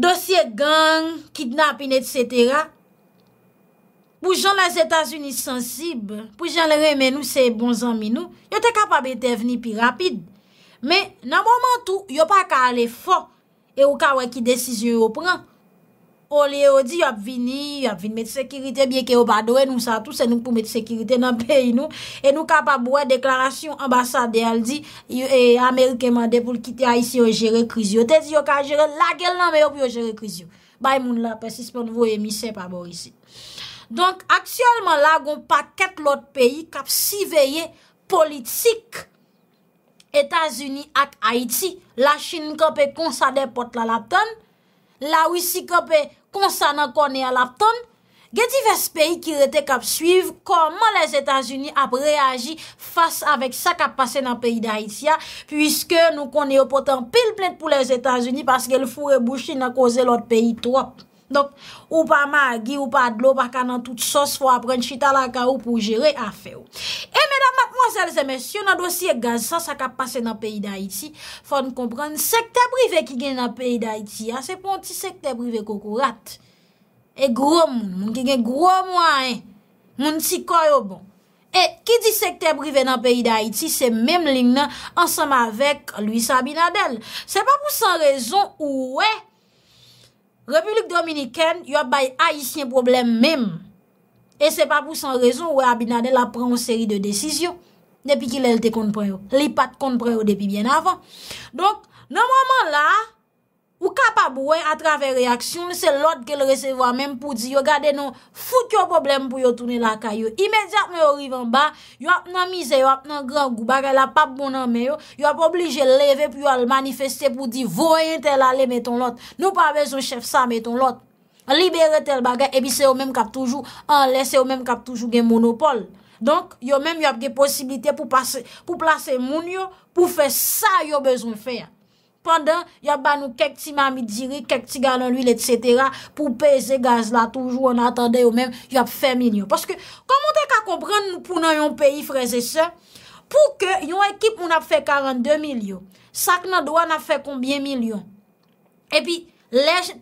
dosye gang, kidnapin, et cetera, pou jan la Zetas Unis sensib, pou jan le remen nou se bon zanmi nou, yo te kapap ete vni pi rapid, Men, nan mouman tou, yo pa ka ale fon, e ou ka wè ki desiz yo yo pran. O li yo di, yo ap vini, yo ap vini met sekirite, bie ke yo bado, e nou sa tout, se nou pou met sekirite nan peyi nou. E nou ka pa bouè deklarasyon ambasade al di, amerike mande pou l'kite a isi yo jere krizyon. Te di yo ka jere lage l nan, me yo pi yo jere krizyon. Bay moun la persis pou nou vouye misè pa bò isi. Donk, aksyonman la goun pa ket lot peyi kap si veye politik. Etan zuni ak Haiti, la chine kope konsa depote la lapton, la wisi kope konsa nan kone la lapton, ge divers peyi ki rete kap suive koman les etan zuni ap reagi fasa avek sa kap pase nan peyi de Haitia, pwiske nou kone yo potan pil plen pou les etan zuni paske l fure bouchi nan koze lot peyi to ap. Donk, ou pa ma a gi, ou pa a dlo, ou pa ka nan tout sos, fwa apren chita la ka ou pou jere a fe ou. E, medan matmozèl zemes, yon nan dosye gaz sa sa ka pase nan peyi da iti, fwa nou kompren, sekte brive ki gen nan peyi da iti, a, se pon ti sekte brive koukourat. E, gro moun, moun ki gen gro moun a en, moun ti koyo bon. E, ki di sekte brive nan peyi da iti, se mem ling nan, ansam avek Louis Sabinadel. Se pa pou san rezon, ou wey, Republik Dominikèn yon bay a yisi yon problem mèm. E se pa pou san rezon, wè Abinadel apre yon seri de desisyon. Depi ki lèl te kontprèyo. Li pat kontprèyo depi bien avan. Donk, nan mwaman la... Ou kapap wè a travè reaksyon, se lot ke l resevo a mèm pou di yo gade nou foute yo problem pou yo touni la kayo. Imediat mè yo rive an ba, yo ap nan mize, yo ap nan gran gou bagay la pap bonan mè yo, yo ap oblige leve pou yo al manifeste pou di voye tel ale meton lot. Nou pa bezon chef sa meton lot. Libere tel bagay, ebi se yo mèm kap toujou, an lè se yo mèm kap toujou gen monopole. Donk, yo mèm yo ap de posibilite pou plase moun yo pou fè sa yo bezon fè ya. pandan yon ban nou kek ti mami diri, kek ti galon lwil, etc. pou peze gaz la toujou, an atande yo men, yon ap fe minyon. Paske, koman te ka komprende nou pou nan yon peyi, freze se, pou ke yon ekip moun ap fe 42 milyon, sak nan doan ap fe konbien milyon, epi,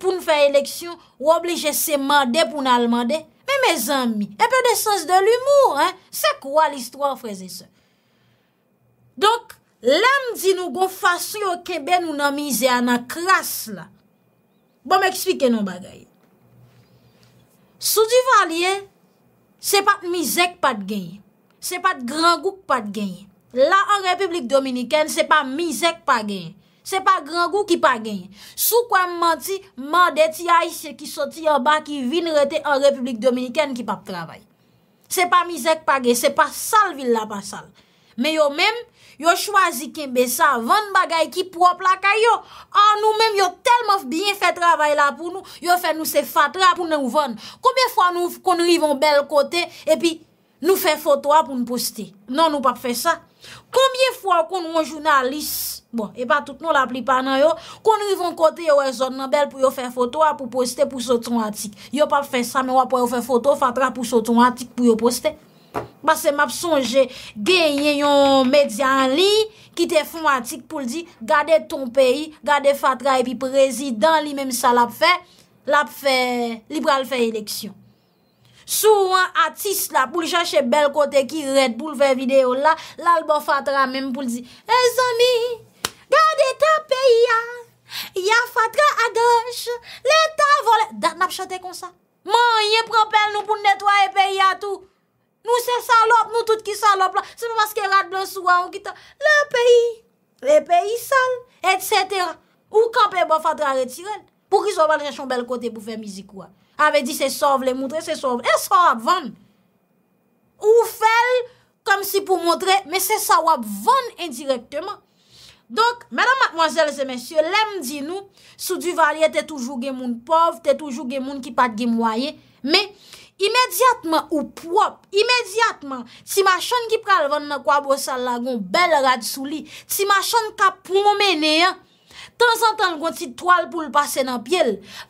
pou nou fe eleksyon, wobli je se mande pou nan al mande, me me zanmi, epi de sens de l'humour, se kwa l'istwa, freze se. Donk, Lèm di nou gon fasyo kebe nou nan mize anan kras la. Bon mè ekspike nou bagay. Sou di valye, se pat mizek pat genye. Se pat grangouk pat genye. La an Republik Dominiken, se pat mizek pat genye. Se pat grangouk ki pat genye. Sou kwa mènti, mènti aise ki soti an ba ki vin rete an Republik Dominiken ki pap travay. Se pat mizek pat genye. Se pat sal vil la pa sal. Mè yo mèm, Yo chwazi kembe sa, van bagay ki prop laka yo. An nou men yo telman fbyen fè travay la pou nou. Yo fè nou se fatra pou nou van. Koubyen fwa nou kon nou rivon bel kote, epi nou fè foto a pou nou poste. Nan nou pap fè sa. Koubyen fwa kon nou an jounalise, bon, epa tout nou la plipa nan yo, kon nou rivon kote yo wè e zon nan bel pou yo fè foto a pou poste pou sotron atik. Yo pap fè sa men wè pou yo fè foto fatra pou sotron atik pou yo poste. Bas se map sonje genye yon medyan li, ki te fon atik pou li di, gade ton peyi, gade fatra epi prezidant li, mem sa lap fe, lap fe, liberal fe eleksyon. Sou an atis la pou li chache bel kote ki red pou li fe video la, la lbo fatra mem pou li di, E eh, zomi, gade ta peyi ya, ya fatra adosh, leta vole, Dat nap chante kon sa, man ye propel nou pou netwaye peyi ya tou, Nou se salop, nou tout ki salop la, se nou maske rat blan souwa ou kita. Le peyi, le peyi sal, et cetera. Ou kampe bo fadra retiren, pou ki sou van rechon bel kote pou fe mizi kwa. Ave di se sov le moutre, se sov, e sov ap van. Ou fel, kom si pou moutre, me se sov ap van indirekteman. Donk, menan matmozèlze mensyo, lem di nou, sou du valye te toujou gen moun pov, te toujou gen moun ki pat gen mwaye, me, imediatman ou pwop, imediatman, ti machan ki pral van nan kwa bwosan lagon bel rad sou li, ti machan kap pou mwomenen, Tan san tan gwen si toal pou l'pase nan pye l.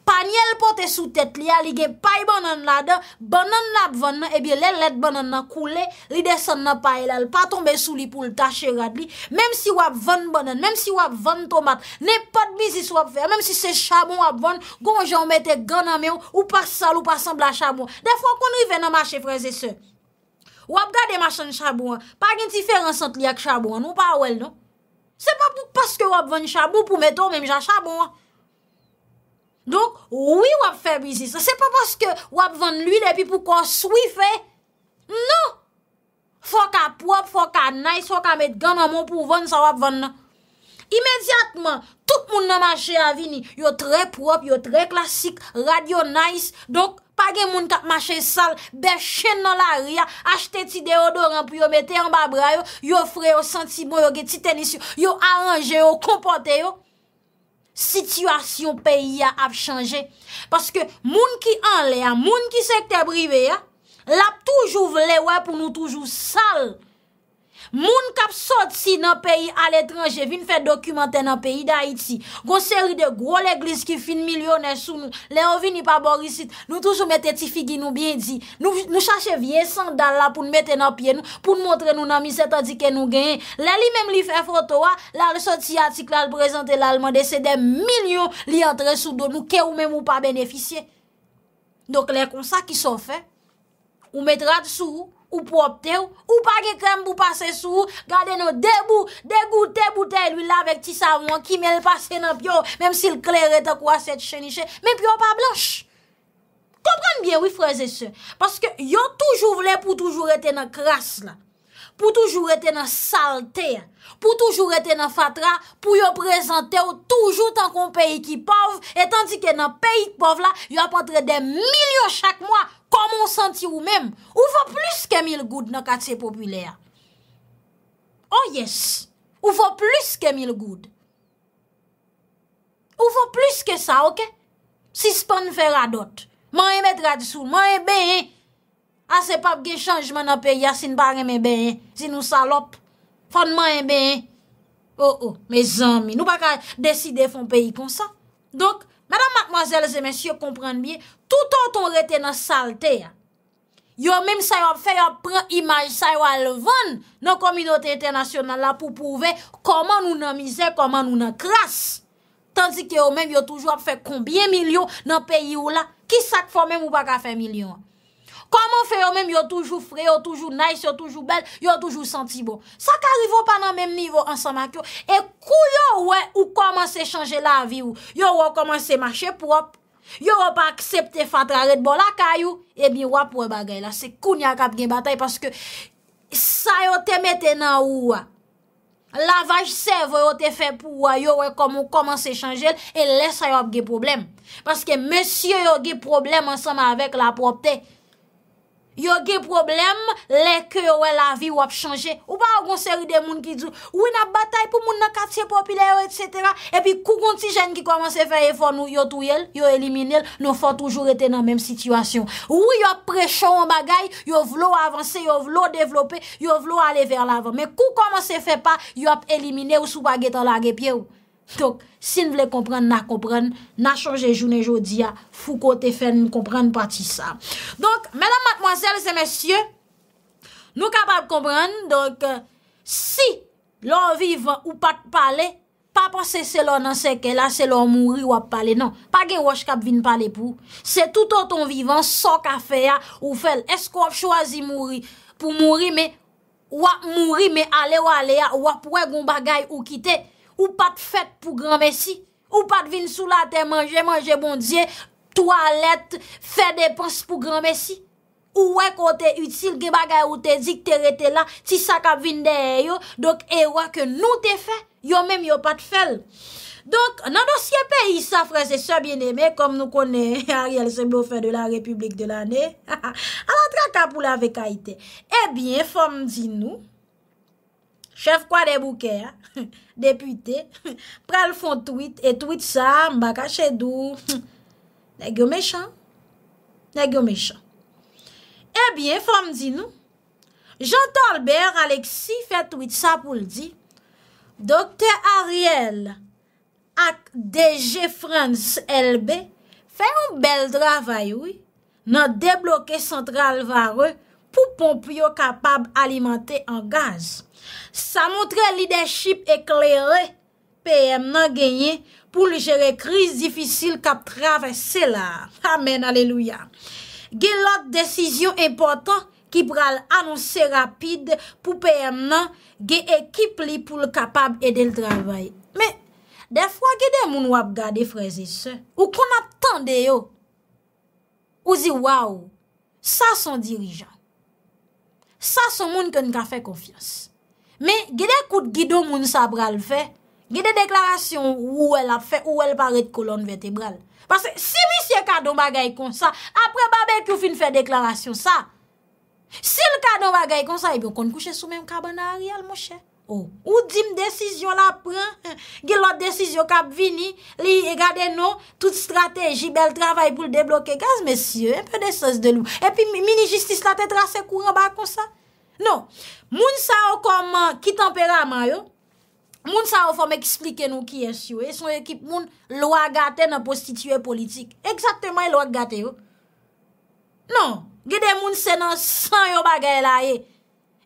Panyel pote sou tet li al, non, eh li gen pay banan la de, banan la bvan nan, ebi lèl let banan na koule, li de san nan pay l al, pa tombe sou li pou l'tache rat li. Mem si wap van banan, mem si wap van tomat, ne pat bizis wap fe, mem si se chabon wap van, gwen jan mette gana myon, ou pa sal, ou pa san bla chabon. De fwa koni ven nan mache freze se. Wap gade mache chabon, pa gen ti fe ren sant li ak chabon, non, ou pa wèl nou. Se pa pou paske wap ven chabou pou meto memja chabou an. Donk, wii wap fe bizis. Se pa paske wap ven luy le pi pou kon swi fe. Non! Foka prop, foka nice, foka met ganda moun pou ven sa wap ven nan. Imediatman, tout moun nan manche avini, yo tre prop, yo tre klasik, radio nice, donk, pa gen moun kap mache sal, be chen nan la ria, achete ti de odoran pou yo mette yon babrayo, yo fre yo senti bon, yo ge ti tenisyon, yo aranje yo, kompote yo, sityasyon peyi ya ap chanje, paske moun ki anle ya, moun ki sekte bribe ya, la poujou vle wè pou nou toujou sal, Moun kap sot si nan peyi al etranje, vin fe dokumante nan peyi da iti. Gon seri de gwo l'eglis ki fin milyonè sou nou. Le an vin ni pa borisit, nou toujou mette ti figi nou bien di. Nou chache vie san dal la pou nou mette nan pie nou, pou nou montre nou nan miset an di ke nou genye. Le li menm li fe foto wa, la le sot si atik lal prezante l'alman de se de milyon li atre sou do nou ke ou menm ou pa beneficye. Dok le kon sa ki sou fe. Ou mette rad sou ou. Ou pou opte ou, ou pa ge krem pou pase sou, gade nou debou, degou, deboutè, luy lavek ti savon, ki mel pase nan pyo, menm si l kleret akou aset cheniche, menm pyo pa blanche. Kompranm byen, wifreze se, paske yo toujou vle pou toujou ete nan kras la. pou toujou rete nan salte, pou toujou rete nan fatra, pou yo prezante yo toujou tan kon peyi ki pov, etan di ke nan peyi ki pov la, yo apotre de mil yo chak mwa, kon mon santi ou men, ou vo plus ke mil goud nan kate populer. Oh yes, ou vo plus ke mil goud. Ou vo plus ke sa, ok? Si span fer adot, man e met radisou, man e ben, Asè ah, pap gen chanjman apè ah, yasin barè mè bè, zin nou salop, fondman mè eh bè. Oh oh, mè zanmi, nou baka deside fon peyi kon sa. Donk, madame, mademoiselles et messieurs, komprenn bie, tout an ton rete nan salte ya. Ah. Yo mèm sa yo ap fè, yo ap pran imaj sa yo alvan nan kominote internasyonal la pou pouve koman nou nan mizè, koman nou nan kras. Tansi ki yo mèm yo toujwa ap fè konbyen milyon nan peyi ou la, ki sak fò mèm ou baka fè milyon a. Koman fe yo mèm yo toujou fre, yo toujou nice, yo toujou bel, yo toujou senti bo. Sa ka rivo pa nan mèm nivou ansan mak yo. E kou yo wè ou koman se chanje la vi ou. Yo wè koman se manche prop. Yo wè pa aksepte fatra red bo la kayou. E bi wè pou wè bagay la. Se kou ni akap gen batay. Paske sa yo te mette nan ou wè. La vaj se vè yo te fè pou wè. Yo wè koman se chanje el. E lè sa yo ap gen problem. Paske mèsy yo gen problem ansan mèm avèk la prop tey. Yo ge problem, leke yo we la vi wap chanje. Ou pa ou gonseri de moun ki djou. Ou inap batay pou moun nan katsye popilè yo, et cetera. E pi kou gonti jen ki komanse fè e fon nou, yo tou yel, yo elimine l, nou fon toujou rete nan menm situasyon. Ou yo prechon wang bagay, yo vlo avanse, yo vlo devlope, yo vlo ale ver l avan. Me kou komanse fè pa, yo ap elimine ou sou pa geto la ge pye ou. Tok, sin vle kompren, na kompren, na chanje jounen jodi ya, fou kote fen kompren pati sa. Donk, menam matmwansel se mensyen, nou kapap kompren, donk, si lor euh, vivan ou pat pale, pa pa se se lor nan seke la, se lor mouri wap pale, nan, pa gen waj kap vin pale pou, se toutoton vivan, so ka fe ya, ou fel, esk wap chwazi mouri, pou mouri me, wap mouri me ale wale ya, wap wè goun bagay ou kite, Ou pat fèt pou gran messi? Ou pat vin sou la te manje, manje bon diye, toalet, fè depans pou gran messi? Ou wè kote util, ge bagay ou te dik te rete la, ti sakap vin deye yo, dok e wè ke nou te fè, yo mèm yo pat fèl. Donk nan dosye peyi sa frese se bien eme, kom nou konen Ariel Sembo fè de la Republik de l'Anne, ala traka pou la vekaitè. Ebyen, fòm di nou, Chef kwa de bouke, depute, prel fon tweet e tweet sa mba kache dou. Nè gyo mechan? Nè gyo mechan. Ebyen, eh fòm di nou, Jean Tolbert Alexis fè tweet sa pou l di, Dr. Ariel ak DG France LB fè yon bel dravay ouy nan deblokè central vare pou pomp yon kapab alimentè an gaz. Sa montre lideship eklele, PM nan genye pou li jere kriz difisil kap travese la. Amen, aleluya. Ge lak desisyon impotant ki pral anonse rapide pou PM nan, ge ekip li pou li kapab ede l trabay. Me, defwa gede moun wap gade fraze se, ou kon ap tende yo, ou zi waw, sa son dirijan, sa son moun kon ka fe kofyas. Men, gede kout gido moun sa pral fe, gede deklarasyon eh oh. ou el ap fe, ou el paret kolon vertebral. Parce, si misye kado magay kon sa, apre babè kou fin fe deklarasyon sa, si l kado magay kon sa, epi yon kon kouche sou men kaban a real mouche. Ou, ou dim desisyon la pran, gil lot desisyon kap vini, li e gade nou, tout strateji bel travay pou l deblokè gaz, mesye, un peu de sos de lou. Epi mini justice la te trase kou raba kon sa. Non, Moun sa ou kom kitemperaman yo, moun sa ou fòm eksplike nou ki es yo, e son ekip moun lwa gate nan postitue politik. Eksaktèman e lwa gate yo. Non, gede moun senan san yo bagay la ye,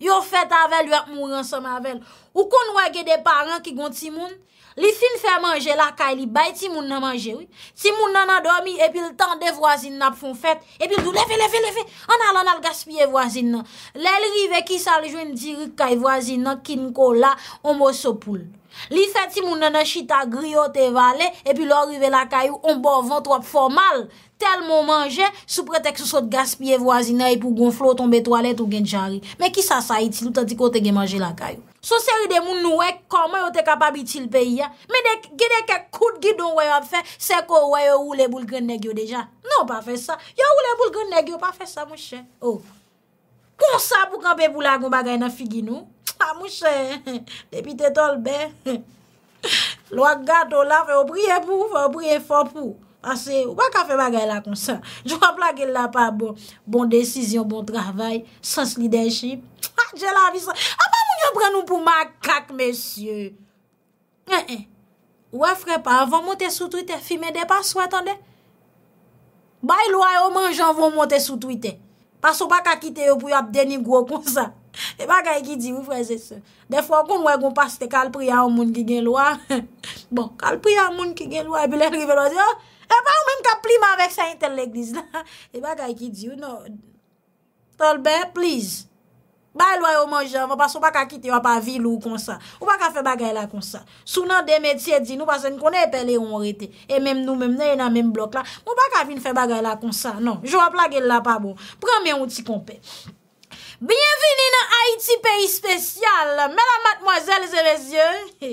Yo fèt avèl, yo ap mou yon som avèl. Ou kon wè gè de paran ki gon timoun? Li fin fè manje la kaj li bay timoun nan manje wè. Timoun nan nan dormi, epil tan de wazin nan pou fèt. Epil dou lefè, lefè, lefè. An nan nan al gaspye wazin nan. Lèl rive ki saljwen diri kaj wazin nan kin kola omo sopoul. Li feti moun nanan chita griyo te vale, epi lor rive lakayou, on bo vant wap formal. Tel moun manje, sou preteks sou sot gaspye vwazina, ipou gonflot, onbe toalet ou gen djarri. Me ki sa sa iti loutan di kote gen manje lakayou. Sou seri de moun noue, koman yo te kapabiti l peyi ya? Me dek, gede ke kout gi don woy ap fe, seko woy yo oule boul gen negyo deja. Non pa fe sa, yo oule boul gen negyo pa fe sa mouche. Ou, oh. kon sa pou kante boul agon bagay nan figi nou? Ah, mwen chen, depi te tol ben Lwa gato bon. bon ah, la Fè ah, eh, eh. ou priye pou, fè ou priye fò pou Asè, wè ka fè bagay la konsan Jwa blag el la pa Bon desisyon, bon travay Sens lideyship A pa mwen yon pren nou pou makak Mèsyè Wè fè pa, vò monte sou Twite, fime de pa sou, atende Bay lwa yo manjan Vò monte sou Twite Pas wè baka kite yo pou yop denigou konsan E bagay ki di, wou fraze se. Defwa kon wè goun pas te kal priya an moun ki gen lwa. Bon, kal priya an moun ki gen lwa, epi lè rive lò di, oh, e ba ou men ka pli man vek sa intel lèk diz la. E bagay ki di, wou nou. Tolbe, please. Bay lwa yo manjè, wou pas wou baka kiti wap avil ou konsa. Wou baka fe bagay la konsa. Sou nan demè tiè di nou, pasen konè epè lè yon orite. E menm nou menm nou, e nan menm blok la. Wou baka vin fe bagay la konsa. Non, jou wap la gel la pa bon. Pren men yon ti si peyi spesyal, mè nan matmwazèl zè mè zyè,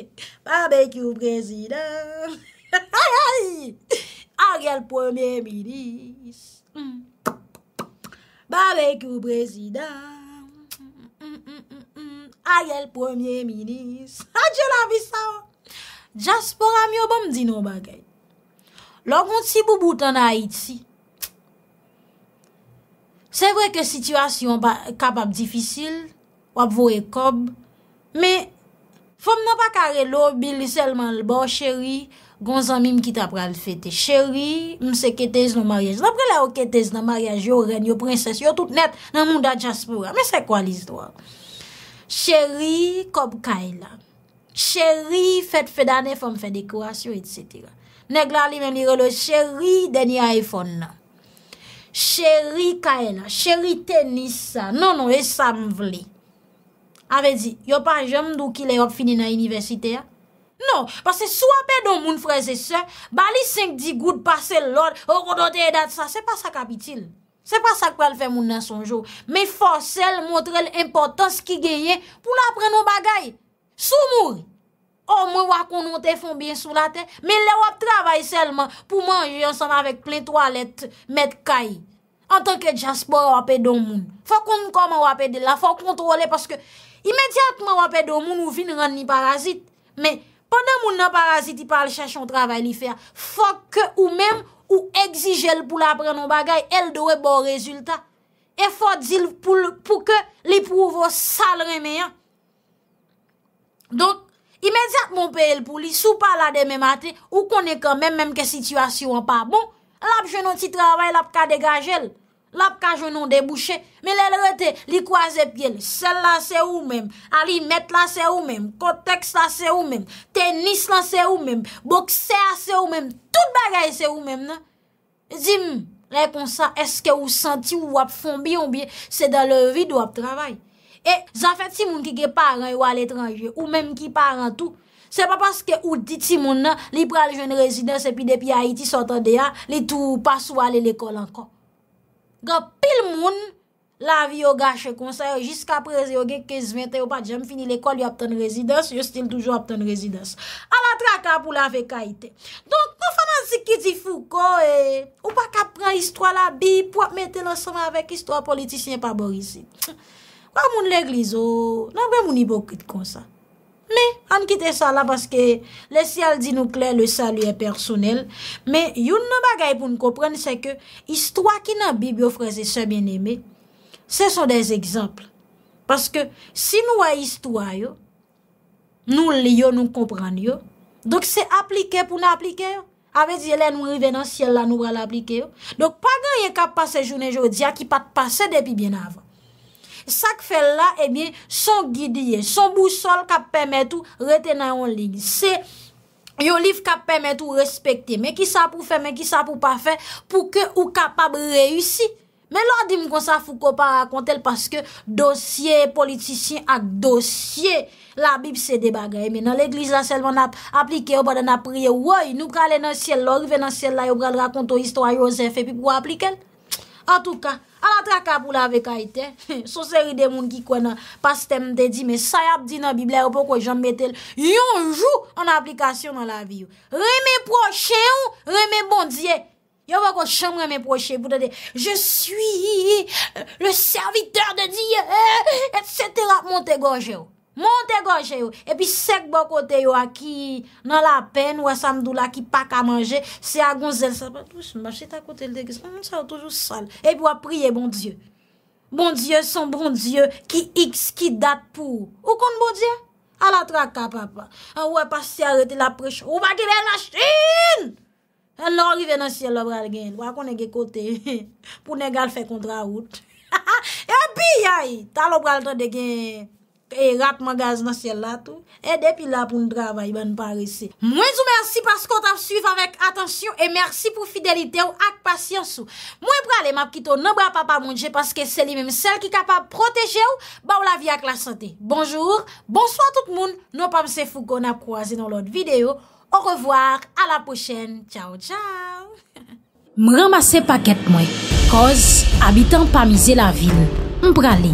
ba be kyou prezidèm, a yè l'premye minis, ba be kyou prezidèm, a yè l'premye minis, a djè la vi sa wè, jaspor amyo bom di nou bagay, lò goun ti bou boutan a Haiti, se vre ke situasyon kapab difisil, Wap vou e kob. Me, fòm nan pa kare lo, bil selman l bo, chéri, gonzan mim kita pral fete. Chéri, mse ketez nou maryej. Napre la ou ketez nou maryej, yo ren, yo prinses, yo tout net nan moun da jaspura. Me, se kwa l istwa? Chéri, kob kaila. Chéri, fèt fè danè fòm fè dekourasyon, etc. Neg la li meni rolo, chéri, deni iPhone nan. Chéri, kaila. Chéri, tenisa. Nono, non, e sa m vle. Nono, e sa m vle. Ave di, yo pa jom dou ki le wap fini nan universite ya? Non, pasè sou wapè don moun freze se, bali 5-10 gout pasè l lòd, ou kodote edat sa, se pa sa kapitil. Se pa sa kwa l fè moun nan son jò. Me fò sel montre l importans ki geyen pou la pren nou bagay. Sou mou, ou mwen wakon nou te fon bin sou la te, me le wap travay selman pou manje yon san avèk plen toalet met kaj. An tanke janspò wapè e don moun. Fò kon kon man wapè e de la, fò kontrole paske Imediatman wapè do moun ou vin rann ni parazit. Men, pandan moun nan parazit i pal chachon travay li fè. Fòk ke ou menm ou egzijel pou la prenon bagay, el doè e bon rezultat. E fòk dil pou ke li pouvo salre mey an. Donk, imediatman pè el pou li sou pal la deme matè ou konè kon menm menm ke situasyon pa. Bon, lap jenon ti travay, lap ka degaj el. Lap ka jounon debouche, me lèl rete, li kwa zep gel, sel lan se ou mem, a li met lan se ou mem, kotex lan se ou mem, tenis lan se ou mem, bokse lan se ou mem, tout bagay se ou mem nan. Zim, lèkonsan, eske ou santi ou wap fon biyon biye, se dan lèl vide wap travay. E, zanfet si moun ki ge paran yo al etranje, ou mem ki paran tou, se pa paske ou dit si moun nan, li pral joun rezidans epi depi Haiti sotan de ya, li tou ou pas ou ale l'ekol ankon. Ga pil moun lavi yo gache konsa yo Jiska prezi yo gen 15-20 yo pa djem Fini l'ekol yo aptan rezidans Yo stil toujou aptan rezidans A la traka pou lave kaiten Donk konfaman zik ki di fukon e, Ou pa ka pran histwa la bi Pwa mwete lansama avek histwa politisyen pa borisi Kwa moun l'eglizo Nan be moun i bokrit konsa Me, an kite sa la, paske le sial di nou kler, le salu e personel. Me, yon nou bagay pou nou kompren, se ke istwa ki nan Bibyo freze se bien eme, se son den exemple. Paske, si nou a istwa yo, nou li yo, nou kompren yo, dok se aplike pou nou aplike yo. Avedi elen nou rive nan siel la, nou wala aplike yo. Dok pa gen yon ka pase jounen jodi, a ki pat pase depi bien avan. Sak fè la, e eh bin, son gidye Son bousol kap pèmè tou retenè yon lig Se, yon liv kap pèmè tou respektè Mè ki sa pou fè, mè ki sa pou pa fè Pou ke ou kapab reyussi Mè lò, di m kon sa fou ko pa rakontel Paske dosye politisyen ak dosye La bib se debagè E bin, nan l'eglise la selman aplike Ou badan apriye Woy, nou kalè nan sel lò Rive nan sel la, yo bral rakonto histwa Yo zè fè, pi pou aplike En tout ka A la traka pou la veka ite, sou seri de moun ki kwen nan pastem te di, me sayap di nan bibler pou kwen jan metel, yon jou an aplikasyon nan la vi yo. Reme proche yo, reme bondye. Yo wakon chan reme proche pou te de, je suis le serviteur de diye, et cetera, monte goje yo. Montè gòjè yo, epi sek bò kote yo a ki nan la pen, wè samdou la ki pa ka manje, se a gonzèl sa pa touche, mbache ta kote l dekis, mbache sa yo toujou sal, epi wè priye bon diyo. Bon diyo, son bon diyo, ki x ki dat pou, ou kon bo diyo? A la traka papa, wè pasi a reti la prech, wè wè la chine, wè lò rive nan siye l obral gen, wè kon e ge kote, pou negal fe kontra out. E api yay, ta l obral te de gen, E rat magaz nasye latou E depi la pou n dravay ban parise Mwen zou mersi paskot ap suiv avèk Atensyon e mersi pou fidelite ou ak pasyansou Mwen pralè map kito Non bral pa pa mounje paske seli mèm Sel ki kapab proteje ou Ba ou la vi ak la sante Bonjour, bonsoi tout moun Non pa mse fou kon ap kwa zi nan lot videyo Ou revoar, ala pochen Tchao tchao Mwen ramase paket mwen Koz, abitan pa mize la vil Mpralè